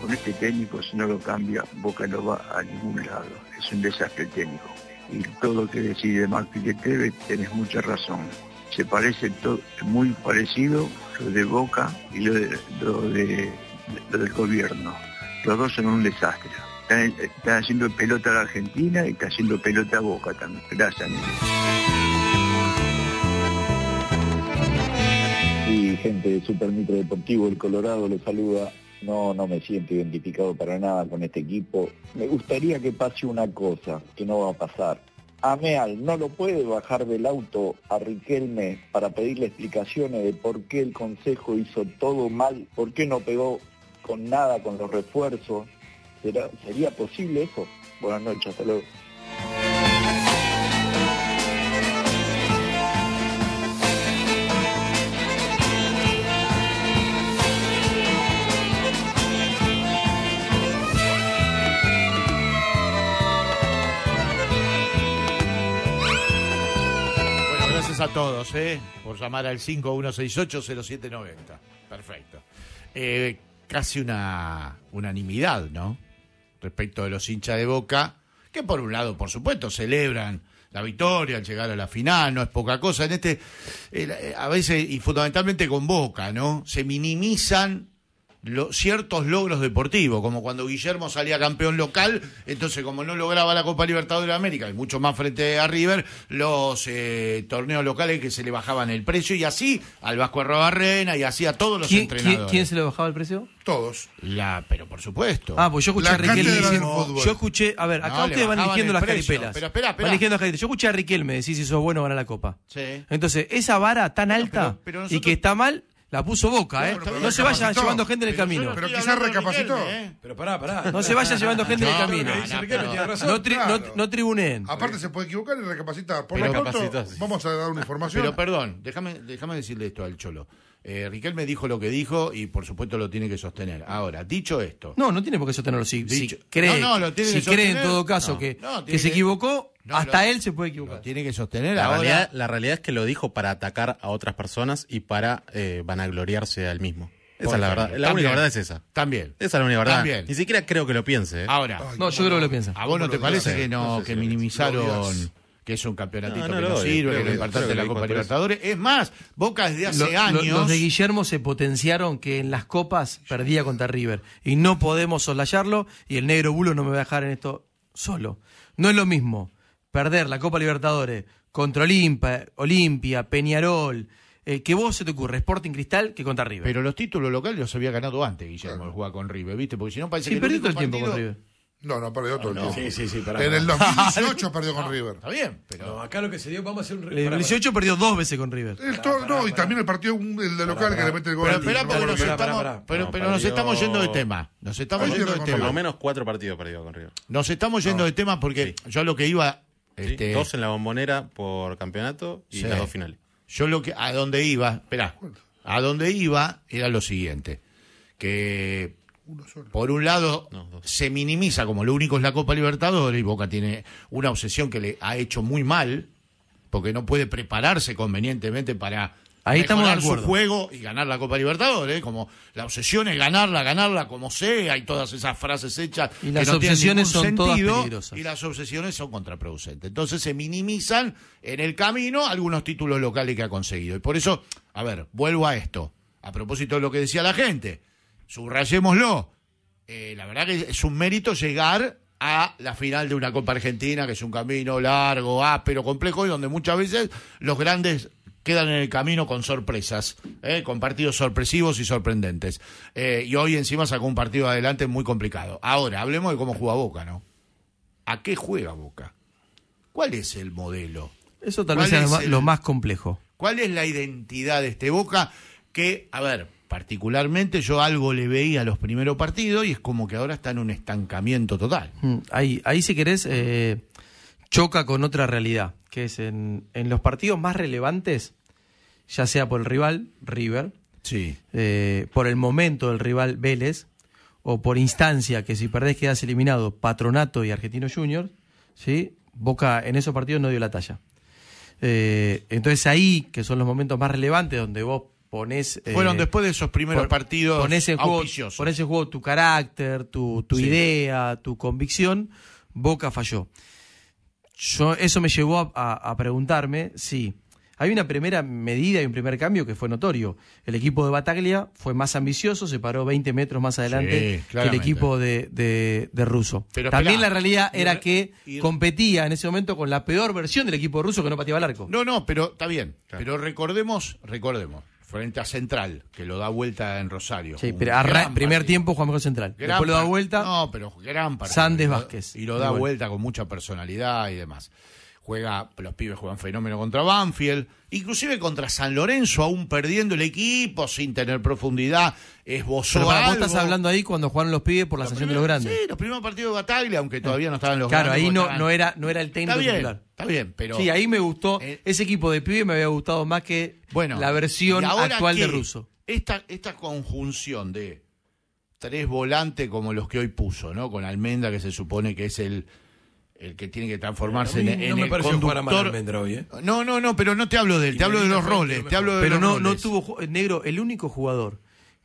Con este técnico, si no lo cambia, Boca no va a ningún lado. Es un desastre técnico. Y todo lo que decide Martí que tenés mucha razón. Se parece todo, muy parecido lo de Boca y lo, de, del gobierno. Los dos son un desastre. Están, haciendo pelota a la Argentina y está haciendo pelota a Boca también. Gracias. Y gente de Super Deportivo El Colorado le saluda. No, no me siento identificado para nada con este equipo. Me gustaría que pase una cosa que no va a pasar Ameal no lo puede bajar del auto a Riquelme para pedirle explicaciones de por qué el Consejo hizo todo mal, por qué no pegó con nada con los refuerzos. ¿Sería posible eso? Buenas noches, hasta luego. a todos, ¿eh? Por llamar al 5168-0790. Perfecto. Eh, casi una unanimidad, ¿no? Respecto de los hinchas de Boca, que por un lado, por supuesto, celebran la victoria al llegar a la final, no es poca cosa. En este, eh, eh, a veces, y fundamentalmente con Boca, ¿no? Se minimizan ciertos logros deportivos, como cuando Guillermo salía campeón local, entonces como no lograba la Copa Libertadores de América, y mucho más frente a River, los eh, torneos locales que se le bajaban el precio, y así al Vasco Arrobarrena, y así a todos los entrenadores. ¿quién, se le bajaba el precio? Todos. La, pero por supuesto. Ah, pues yo escuché a Riquelme yo escuché, a ver, acá ustedes van eligiendo las Pero espera, espera. Yo escuché a Riquelme decir si sos bueno ganar la copa. Entonces, esa vara tan alta y que está mal, la puso boca, ¿eh? no se vaya llevando gente en el camino. Pero quizás recapacitó. ¿eh? Pero pará, pará. No se vaya llevando gente en el camino. No, tribunen tribuneen. Aparte se puede equivocar y recapacitar. Por lo pronto, vamos a dar una información. Pero perdón, déjame, déjame decirle esto al Cholo. Eh, Riquel me dijo lo que dijo y por supuesto lo tiene que sostener. Ahora, dicho esto. No, no tiene por qué sostenerlo. Si, dicho, si cree, si cree en todo caso que, que se equivocó, hasta él se puede equivocar. Tiene que sostener la ahora. Realidad, la realidad es que lo dijo para atacar a otras personas y para eh, vanagloriarse al mismo. Esa es la verdad. La única verdad es esa. También. Esa es la única verdad. También. Ni siquiera creo que lo piense. ¿eh? Ahora. no, yo creo que lo piensa. ¿A vos no te parece que minimizaron que es un campeonatito que no sirve, que importante es la Copa Libertadores? Es más, Boca desde hace años. los de Guillermo se potenciaron que en las copas perdía contra River. Y no podemos soslayarlo. Y el negro bulo no me va a dejar en esto solo. No es lo mismo perder la Copa Libertadores contra Olimpia, Peñarol, eh, ¿Qué vos se te ocurre, Sporting Cristal, que contra River. Pero los títulos locales los había ganado antes, Guillermo, el jugar con River, ¿viste? Porque si no parece que. perdió todo el tiempo con River. No, no, perdió todo el ah, tiempo. Sí, sí, sí, en el 2018 perdió con River. Está bien, pero. No, acá lo que se dio, vamos a hacer un. En el 18 perdió dos veces con River. no, y también el partido el de local que le mete el gol. Pero, pero, pero, nos, estamos, pero, nos estamos yendo de tema. Nos estamos yendo de tema. Por lo menos cuatro partidos perdidos con River. Nos estamos yendo de tema porque yo lo que iba este, dos en la bombonera por campeonato y las dos finales. Yo lo que a donde iba, espera, a donde iba era lo siguiente, que por un lado se minimiza como lo único es la Copa Libertadores y Boca tiene una obsesión que le ha hecho muy mal porque no puede prepararse convenientemente para Ahí estamos de acuerdo. su juego y ganar la Copa Libertadores, ¿eh? como la obsesión es ganarla, ganarla como sea, y todas esas frases hechas. Y las obsesiones son Y las obsesiones son contraproducentes. Entonces se minimizan en el camino algunos títulos locales que ha conseguido. Y por eso, a ver, vuelvo a esto. A propósito de lo que decía la gente, subrayémoslo. Eh, la verdad que es un mérito llegar a la final de una Copa Argentina, que es un camino largo, áspero, complejo, y donde muchas veces los grandes quedan en el camino con sorpresas, ¿eh? con partidos sorpresivos y sorprendentes. Eh, y hoy encima sacó un partido adelante muy complicado. Ahora, hablemos de cómo juega Boca, ¿no? ¿A qué juega Boca? ¿Cuál es el modelo? Eso tal vez es lo más complejo. ¿Cuál es la identidad de este Boca? Que, a ver, particularmente yo algo le veía a los primeros partidos y es como que ahora está en un estancamiento total. Mm, ahí, ahí si querés, eh, choca con otra realidad, que es en, en los partidos más relevantes ya sea por el rival, River, sí. Eh, por el momento del rival Vélez, o por instancia, que si perdés quedás eliminado, Patronato y Argentino Junior, ¿sí? Boca en esos partidos no dio la talla. Eh, entonces ahí, que son los momentos más relevantes donde vos ponés... Eh, Fueron después de esos primeros partidos ponés ese juego, ponés juego tu carácter, tu, idea, tu convicción, Boca falló. eso me llevó a, a preguntarme si hay una primera medida y un primer cambio que fue notorio. El equipo de Bataglia fue más ambicioso, se paró 20 metros más adelante que el equipo de, de, Russo. También la realidad era que competía en ese momento con la peor versión del equipo ruso que no pateaba el arco. No, no, pero está bien. Pero recordemos, recordemos, frente a Central, que lo da vuelta en Rosario. Sí, pero primer tiempo Juan Mejor Central. Después lo da vuelta. No, pero gran partido. Vázquez. Y lo, da vuelta con mucha personalidad y demás juega, los pibes juegan fenómeno contra Banfield, inclusive contra San Lorenzo, aún perdiendo el equipo, sin tener profundidad, esbozó Pero vos estás hablando ahí cuando jugaron los pibes por la sesión de los grandes. Sí, los primeros partidos de Bataglia, aunque todavía no estaban los claro, grandes. Claro, ahí no, no, era, no era el técnico está bien, Está bien, pero... Sí, ahí me gustó, eh, ese equipo de pibes me había gustado más que la versión actual de Russo. Esta, esta conjunción de tres volantes como los que hoy puso, ¿no? Con Almenda, que se supone que es el el que tiene que transformarse en, el conductor. ¿eh? No, no, no, pero no te hablo de él, te hablo de los roles, te hablo de Pero no, no tuvo eh, negro, el único jugador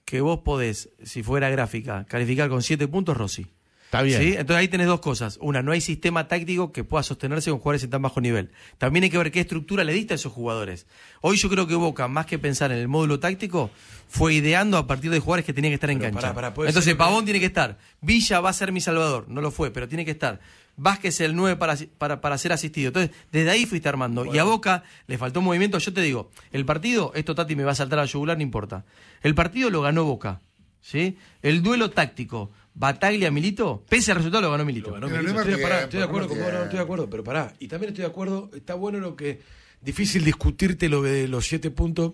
que vos podés, si fuera gráfica, calificar con siete puntos, Rossi. Entonces ahí tenés dos cosas. Una, no hay sistema táctico que pueda sostenerse con jugadores en tan bajo nivel. También hay que ver qué estructura le diste a esos jugadores. Hoy yo creo que Boca, más que pensar en el módulo táctico, fue ideando a partir de jugadores que tenían que estar en cancha. Entonces Pavón tiene que estar. Villa va a ser mi salvador. No lo fue, pero tiene que estar. Vázquez el 9 para, ser asistido. Entonces, desde ahí fuiste armando. Y a Boca le faltó movimiento. Yo te digo, el partido, esto Tati me va a saltar a yugular, no importa. El partido lo ganó Boca. ¿sí? El duelo táctico Bataglia, Milito, pese al resultado lo ganó Milito. Eh, estoy, de acuerdo de acuerdo, pero pará. Y también estoy de acuerdo, está bueno lo que. Difícil discutirte lo de los siete puntos.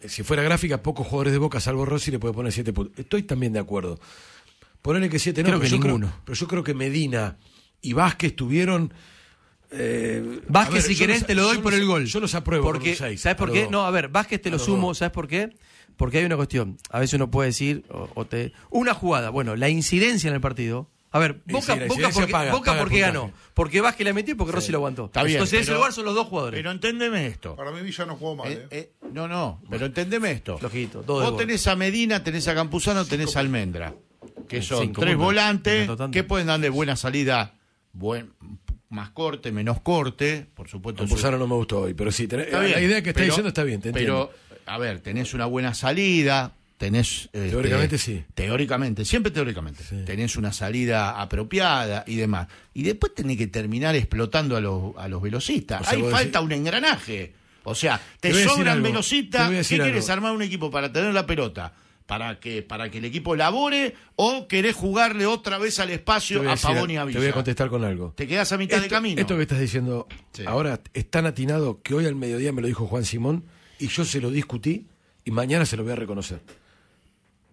Eh, si fuera gráfica, pocos jugadores de Boca, salvo Rossi, le puede poner siete puntos. Estoy también de acuerdo. Ponerle que siete, no, pero, que yo ninguno. Creo, pero yo creo que Medina y Vázquez tuvieron. Eh, Vázquez, si querés, te lo doy por el gol. Yo los apruebo. Porque, ¿Sabes por qué? No, a ver, Vázquez te lo sumo, ¿sabes por qué? Porque hay una cuestión, a veces uno puede decir, o, te, una jugada, bueno, la incidencia en el partido, a ver, Boca, sí, Boca porque, paga, Boca porque ganó. Porque Vázquez la metió y porque Rossi lo aguantó. Está bien, Entonces, en ese lugar son los dos jugadores. Pero enténdeme esto. Para mí Villa no jugó mal. Eh, ¿eh? Eh, no, no, pero enténdeme esto. Flojito, Vos tenés a Medina, tenés a Campuzano, tenés a Almendra. Que son tres volantes que pueden dar de buena salida, más corte, menos corte. Por supuesto. Campuzano no me gustó hoy, pero sí. la idea que está diciendo está bien, te entiendo. Pero a ver, tenés una buena salida, tenés... Este, teóricamente sí. Teóricamente, siempre teóricamente. Tenés una salida apropiada y demás. Y después tenés que terminar explotando a los, a los velocistas. Ahí falta un engranaje. O sea, te, sobran velocistas. ¿Qué armar un equipo para tener la pelota? Para que, para que el equipo labore o querés jugarle otra vez al espacio a, Pavón y a Villa. Te voy a contestar con algo. Te quedas a mitad de camino. Esto que estás diciendo ahora es tan atinado que hoy al mediodía me lo dijo Juan Simón y yo se lo discutí y mañana se lo voy a reconocer.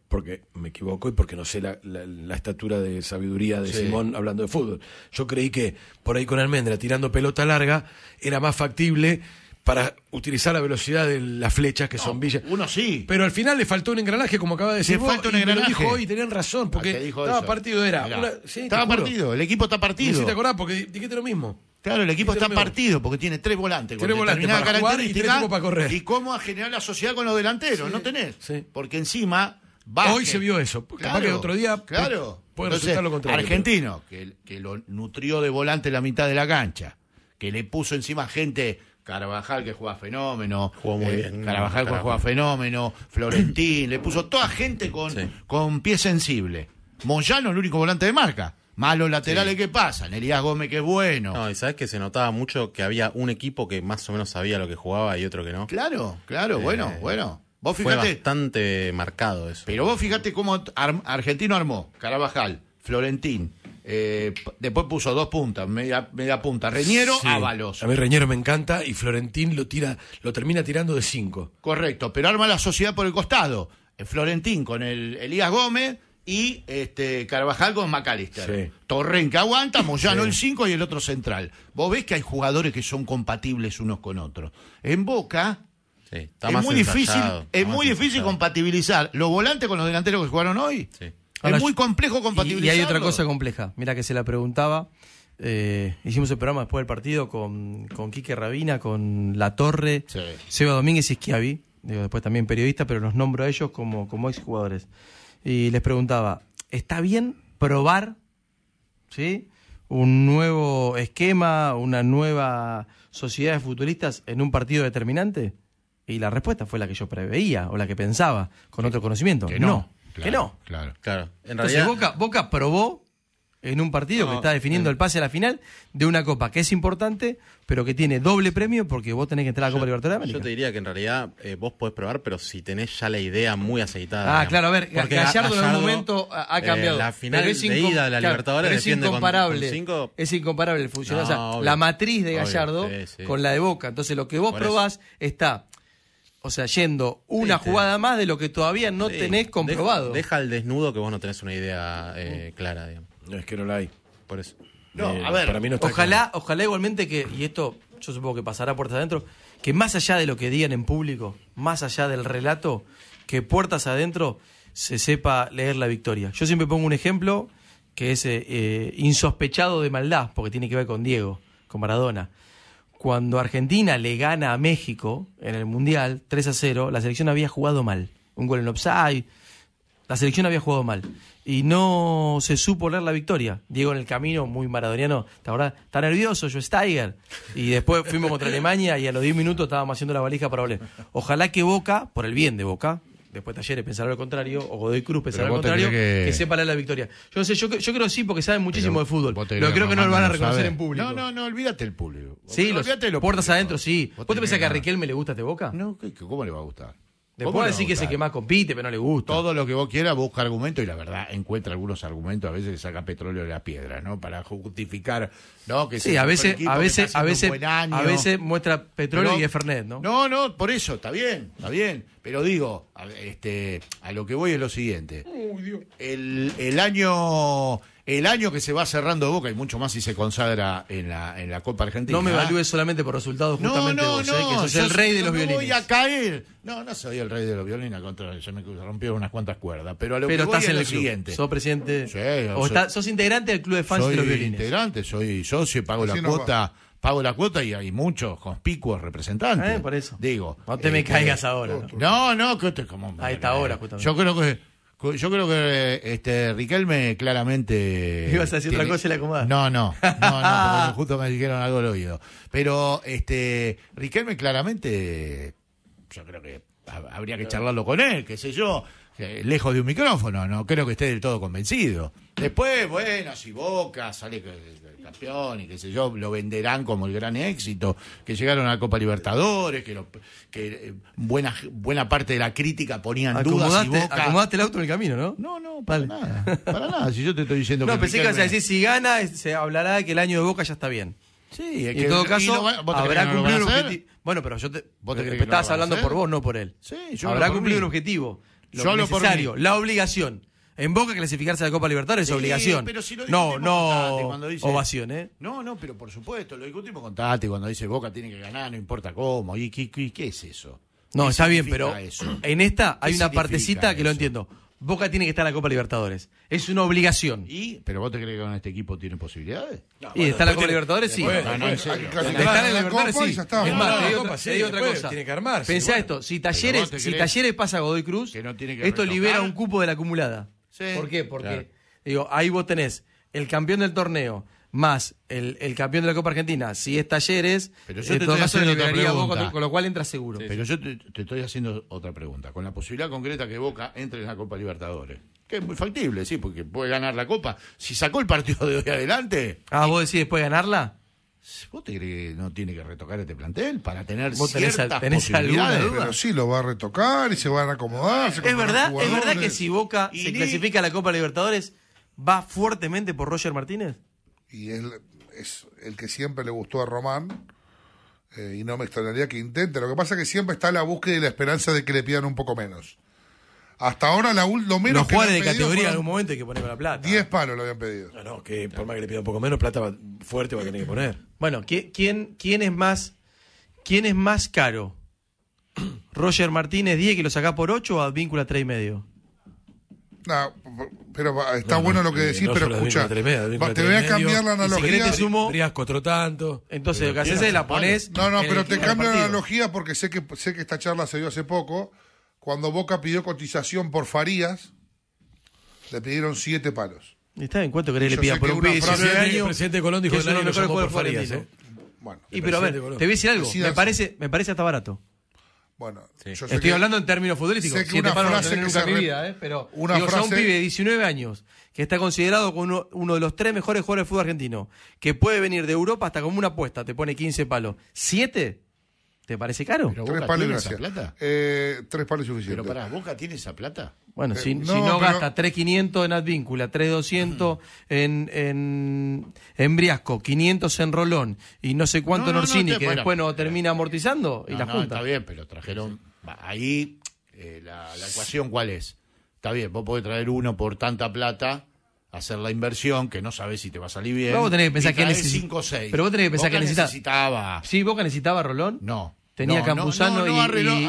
Porque me equivoco y porque no sé la, estatura de sabiduría de Simón hablando de fútbol. Yo creí que por ahí con Almendra tirando pelota larga era más factible para utilizar la velocidad de las flechas que son villas. Uno sí. Pero al final le faltó un engranaje, como acaba de decir. Le faltó un engranaje. Me dijo hoy, tenían razón, porque ah, estaba partido, era. estaba partido, el equipo está partido. ¿Sí te acordás? Porque dijiste lo mismo. Claro, el equipo está partido porque tiene tres volantes. Tres volantes para jugar y tres para correr. Y cómo generar la sociedad con los delanteros, no tenés. Porque encima... Hoy se vio eso. Claro, Capaz que otro día claro. puede resultar lo contrario. Argentino, que, lo nutrió de volante la mitad de la cancha, que le puso encima gente Carvajal que juega fenómeno. Jugó muy eh, bien. Carvajal que juega fenómeno. Florentín. le puso toda gente con, con pie sensible. Moyano, el único volante de marca malos laterales que pasan. Elías Gómez qué bueno. No, y sabes que se notaba mucho que había un equipo que más o menos sabía lo que jugaba y otro que no. Claro, claro, bueno, eh, bueno. Vos bastante marcado eso. Pero vos fijate cómo Argentino armó Carabajal, Florentín, eh, después puso dos puntas, media, media punta. Reñero, Ábalos. A mí Reñero me encanta y Florentín lo tira, lo termina tirando de cinco. Correcto, pero arma la sociedad por el costado. Eh, Florentín con el Elías Gómez, y este, Carvajal con McAllister. Sí. que aguanta, Moyano el 5 y el otro central. Vos ves que hay jugadores que son compatibles unos con otros. En Boca es muy difícil, es muy difícil compatibilizar los volantes con los delanteros que jugaron hoy. es muy complejo compatibilizar. Y, hay otra cosa compleja. Mira que se la preguntaba. Eh, hicimos el programa después del partido con, con Quique Rabina, con La Torre, Seba Domínguez y Schiavi. Digo, después también periodista, pero los nombro a ellos como, como exjugadores y les preguntaba, ¿está bien probar ¿sí? un nuevo esquema, una nueva sociedad de futuristas en un partido determinante? Y la respuesta fue la que yo preveía o la que pensaba, con otro conocimiento. Que no. que no. Claro. En Entonces Boca, Boca probó en un partido que está definiendo el pase a la final de una copa que es importante, pero que tiene doble premio porque vos tenés que entrar a la Copa Libertadores de América. Yo te diría que en realidad eh, vos podés probar, pero si tenés ya la idea muy aceitada. Ah, claro, a ver, Gallardo, en algún momento ha cambiado. Eh, la final de la Libertadores es incomparable. Es incomparable el la matriz de Gallardo con la de Boca. Entonces lo que vos probás está o sea, yendo una jugada más de lo que todavía no tenés comprobado. Deja, el desnudo que vos no tenés una idea eh, clara, digamos. Es que no la hay. Por eso. No, eh, a ver, ojalá, ojalá igualmente que, y esto yo supongo que pasará puertas adentro, que más allá de lo que digan en público, más allá del relato, que puertas adentro se sepa leer la victoria. Yo siempre pongo un ejemplo que es eh, eh, insospechado de maldad, porque tiene que ver con Diego, con Maradona. Cuando Argentina le gana a México en el Mundial 3 a 0, la selección había jugado mal. Un gol en offside, la selección había jugado mal y no se supo leer la victoria. Diego en el camino, muy maradoniano, está nervioso, yo Steiger. Y después fuimos contra Alemania y a los 10 minutos estábamos haciendo la valija para volver. Ojalá que Boca, por el bien de Boca, después Talleres pensará lo contrario, o Godoy Cruz pensará lo contrario, que... sepa leer la victoria. Yo sé, yo, creo sí, porque saben muchísimo de fútbol. Lo creo que no lo van a reconocer en público. No, no, no, olvídate el público. Sí, olvídate los, puertas adentro, sí. ¿Vos, te pensás que a me le gusta este Boca? No, ¿cómo le va a gustar? Después puedo decir que que el que más compite, pero no le gusta. Todo lo que vos quieras, busca argumentos y la verdad encuentra algunos argumentos, a veces saca petróleo de la piedra, ¿no? Para justificar, ¿no? Que sí, a veces, a veces, a veces, a veces muestra petróleo y es Fernet, ¿no? No, no, por eso, está bien, está bien. Pero digo, a, este, a lo que voy es lo siguiente. Uy, Dios. El, el, año el año que se va cerrando Boca, y mucho más si se consagra en la, en la Copa Argentina. No me ¿eh? evalúes solamente por resultados, justamente no, ¿eh? no, vos, que sos el rey de los violines. voy a caer. No, no soy el rey de los violines, al contrario, se me rompieron unas cuantas cuerdas. Pero a lo que estás voy en es lo club. siguiente. ¿Sos presidente? o soy, sos integrante del club de fans de los violines. Soy integrante, soy socio, pago la cuota pago la cuota y hay muchos conspicuos representantes. Eh, por eso. Digo. No te me eh, caigas ahora. Eh, no, no, que es como. A esta hora, justamente. Yo creo que. Yo creo que este Riquelme claramente. Ibas a decir otra cosa y la acomodaste. No, no, no, no, porque justo me dijeron algo al oído. Pero este Riquelme claramente, yo creo que habría que charlarlo con él, qué sé yo lejos de un micrófono, no creo que esté del todo convencido. Después, bueno, si Boca sale que y qué sé yo, lo venderán como el gran éxito, que llegaron a la Copa Libertadores, que, eh, buena, parte de la crítica ponían dudas y Acomodaste el auto en el camino, ¿no? No, no, para nada, para nada, si yo te estoy diciendo... No, que pensé que si gana, se hablará de que el año de Boca ya está bien. Sí, en todo caso, habrá cumplido un objetivo. Bueno, pero yo te, eh, estabas hablando por vos, no por él. Sí, habrá cumplido un objetivo. Lo necesario, la obligación. En Boca clasificarse a la Copa Libertadores es obligación. no, no ovación, ¿eh? No, no, pero por supuesto, lo discutimos con cuando dice Boca tiene que ganar, no importa cómo. ¿Y qué, es eso? No, está bien, pero en esta hay una partecita que lo entiendo. Boca tiene que estar en la Copa Libertadores. Es una obligación. ¿Pero vos te crees que con este equipo tiene posibilidades? y está en la Copa Libertadores, sí. la, Libertadores, sí. Es más, otra, cosa. Tiene que Pensá esto, si Talleres, si Talleres pasa a Godoy Cruz, esto libera un cupo de la acumulada. ¿Por qué? Porque, digo, ahí vos tenés el campeón del torneo más el, campeón de la Copa Argentina, si es Talleres, pero te con lo cual entra seguro. pero yo te, estoy haciendo otra pregunta, con la posibilidad concreta que Boca entre en la Copa Libertadores. Que es muy factible, sí, porque puede ganar la Copa. Si sacó el partido de hoy adelante. Ah, vos decís puede ganarla. ¿Vos te crees que no tiene que retocar este plantel para tener ¿Vos ciertas Pero sí, lo va a retocar y se van a acomodar. es verdad, es verdad que si Boca se clasifica a la Copa Libertadores, va fuertemente por Roger Martínez. Y es, es el que siempre le gustó a Román. Eh, y no me extrañaría que intente. Lo que pasa es que siempre está la búsqueda y la esperanza de que le pidan un poco menos. Hasta ahora la, lo menos. Los jugadores de categoría en algún momento hay que poner la plata. 10 palos lo habían pedido. No, no, que por más que le pidan un poco menos, plata fuerte va a tener que poner. Bueno, ¿quién, quién es más quién es más caro? ¿Roger Martínez 10 que lo saca por 8 o Advíncula 3,5? No, pero está bueno lo que eh, decís, pero escucha. te voy a cambiar la analogía. Si sumo, tanto. Entonces, lo eh, que la pones. No, no, pero te cambio la analogía porque sé que, sé que esta charla se dio hace poco cuando Boca pidió cotización por Farías, le pidieron siete palos. Está en ¿cuánto querés le pidas por un año? El presidente Colón dijo que, no el mejor jugador llamó por Farías. ¿eh? Bueno, ¿eh? y pero a ver, te voy a decir algo, me parece, me parece hasta barato. Bueno, yo estoy hablando en términos futbolísticos. Sé una palos frase nunca en mi vida, ¿eh? pero una digo, frase... un pibe de 19 años que está considerado como uno, de los tres mejores jugadores de fútbol argentino, que puede venir de Europa hasta como una apuesta, te pone 15 palos. ¿Siete? ¿Te parece caro? tres palos tiene esa plata. Eh, tres palos suficientes. Pero pará, ¿Boca tiene esa plata? Bueno, eh, si no, gasta 3.500 en Advíncula, 3.200 mm. en, en, en Briasco, 500 en Rolón y no sé cuánto en Orsini, que después no termina amortizando y la está bien, pero trajeron. Ahí, eh, la, la ecuación, ¿cuál es? Está bien, vos podés traer uno por tanta plata hacer la inversión, que no sabes si te va a salir bien. Pero vos tenés que pensar que necesitaba. Pero vos tenés que pensar que necesitaba. Sí, Boca necesitaba Rolón. No. Tenía Campuzano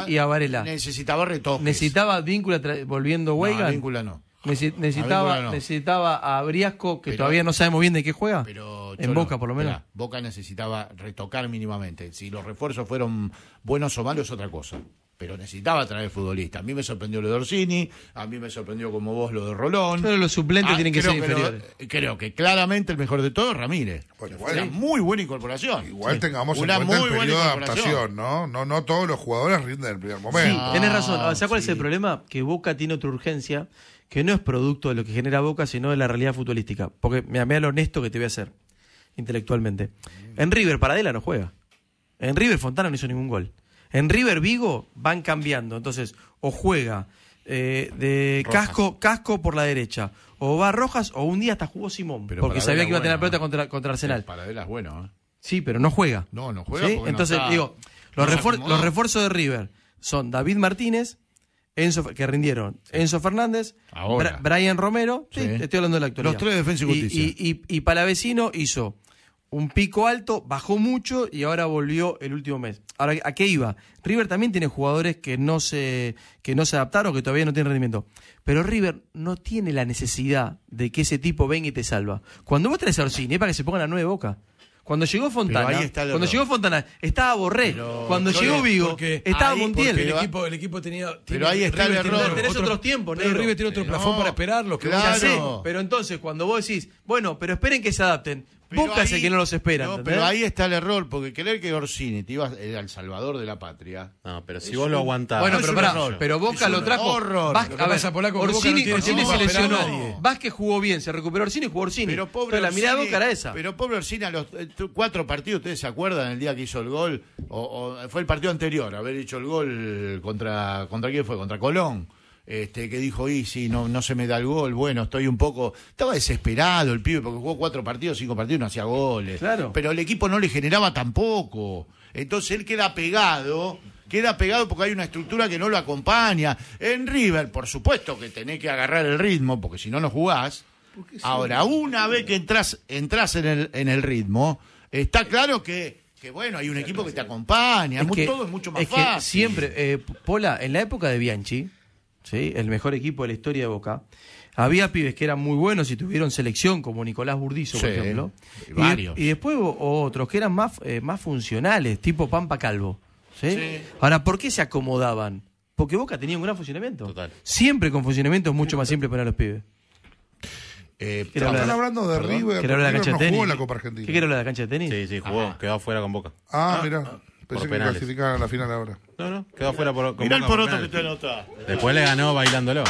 y, a Varela. Necesitaba retoques. Necesitaba Víncula volviendo a Víncula no. necesitaba, necesitaba a Briasco, que todavía no sabemos bien de qué juega. Pero, en Boca, por lo menos. Boca necesitaba retocar mínimamente. Si los refuerzos fueron buenos o malos, otra cosa pero necesitaba traer futbolista A mí me sorprendió lo de Orsini, a mí me sorprendió como vos lo de Rolón. Pero los suplentes ah, tienen que ser inferiores. creo que claramente el mejor de todos es Ramírez. es una muy buena incorporación. Igual tengamos una en muy el adaptación, ¿no? ¿no? No todos los jugadores rinden en el primer momento. Tienes ah, razón. O sea, ¿cuál es el problema? Que Boca tiene otra urgencia que no es producto de lo que genera Boca, sino de la realidad futbolística. Porque me amé lo honesto que te voy a hacer intelectualmente. En River, Paradela no juega. En River, Fontana no hizo ningún gol. En River Vigo van cambiando, entonces o juega eh, de casco casco por la derecha, o va Rojas, o un día hasta jugó Simón, porque sabía que iba a tener pelota contra, contra Arsenal. Para es bueno, ¿eh? Sí, pero no juega. No, no juega. Entonces, digo, los, refuerzos de River son David Martínez, Enzo, que rindieron Enzo Fernández, Brian Romero, sí. estoy hablando de la actualidad. Los tres de Defensa y Justicia. Y, y Palavecino hizo un pico alto, bajó mucho y ahora volvió el último mes. Ahora, ¿a qué iba? River también tiene jugadores que no se, que no se adaptaron, que todavía no tienen rendimiento. Pero River no tiene la necesidad de que ese tipo venga y te salva. Cuando vos traes a Orsini es para que se ponga la nueve boca. Cuando llegó Fontana, cuando llegó Fontana, estaba Borré. cuando llegó Vigo, estaba Montiel. El equipo, el equipo tenía. Pero ahí está el error. Tenés otros tiempos, River tiene otro eh, plafón para esperarlo Claro. pero entonces, cuando vos decís, bueno, pero esperen que se adapten el que no los esperan. No, pero ahí está el error, porque creer que Orsini te iba era el salvador de la patria. No, pero si vos lo aguantabas... Bueno, pero, pará, pero Boca lo trajo. Horror. Vázquez, a ver, Orsini, Orsini se lesionó. Vázquez jugó bien, se recuperó Orsini y jugó Orsini. Pero pobre Orsini, la mirada de Boca esa. Pero pobre Orsini a los eh, cuatro partidos, ¿ustedes se acuerdan el día que hizo el gol? O, o, fue el partido anterior, haber hecho el gol contra. ¿Contra quién fue? Contra Colón este, que dijo, y si no, no se me da el gol, bueno, estoy un poco. Estaba desesperado el pibe porque jugó cuatro partidos, cinco partidos, no hacía goles. Pero el equipo no le generaba tampoco. Entonces él queda pegado queda pegado porque hay una estructura que no lo acompaña. En River, por supuesto que tenés que agarrar el ritmo, porque si no, no jugás. Ahora, una vez que entras, entras en, el, en el ritmo, está claro que, que bueno, hay un equipo que te acompaña, todo es mucho más fácil. siempre, eh, Pola, en la época de Bianchi, ¿sí? el mejor equipo de la historia de Boca. Había pibes que eran muy buenos y tuvieron selección, como Nicolás Burdizo, por ejemplo. Y, y, después otros que eran más, eh, más funcionales, tipo Pampa Calvo. ¿sí? Ahora, ¿por qué se acomodaban? Porque Boca tenía un gran funcionamiento. Siempre con funcionamientos mucho más simples para los pibes. Eh, ah, están hablando de River. la Copa Argentina. ¿Qué quiero de la cancha de tenis? Sí, sí, jugó, quedó afuera con Boca. Ah, ah mira, Pensé a la final ahora. No, no, quedó afuera por. mira el poroto que te nota Después le ganó bailándolo.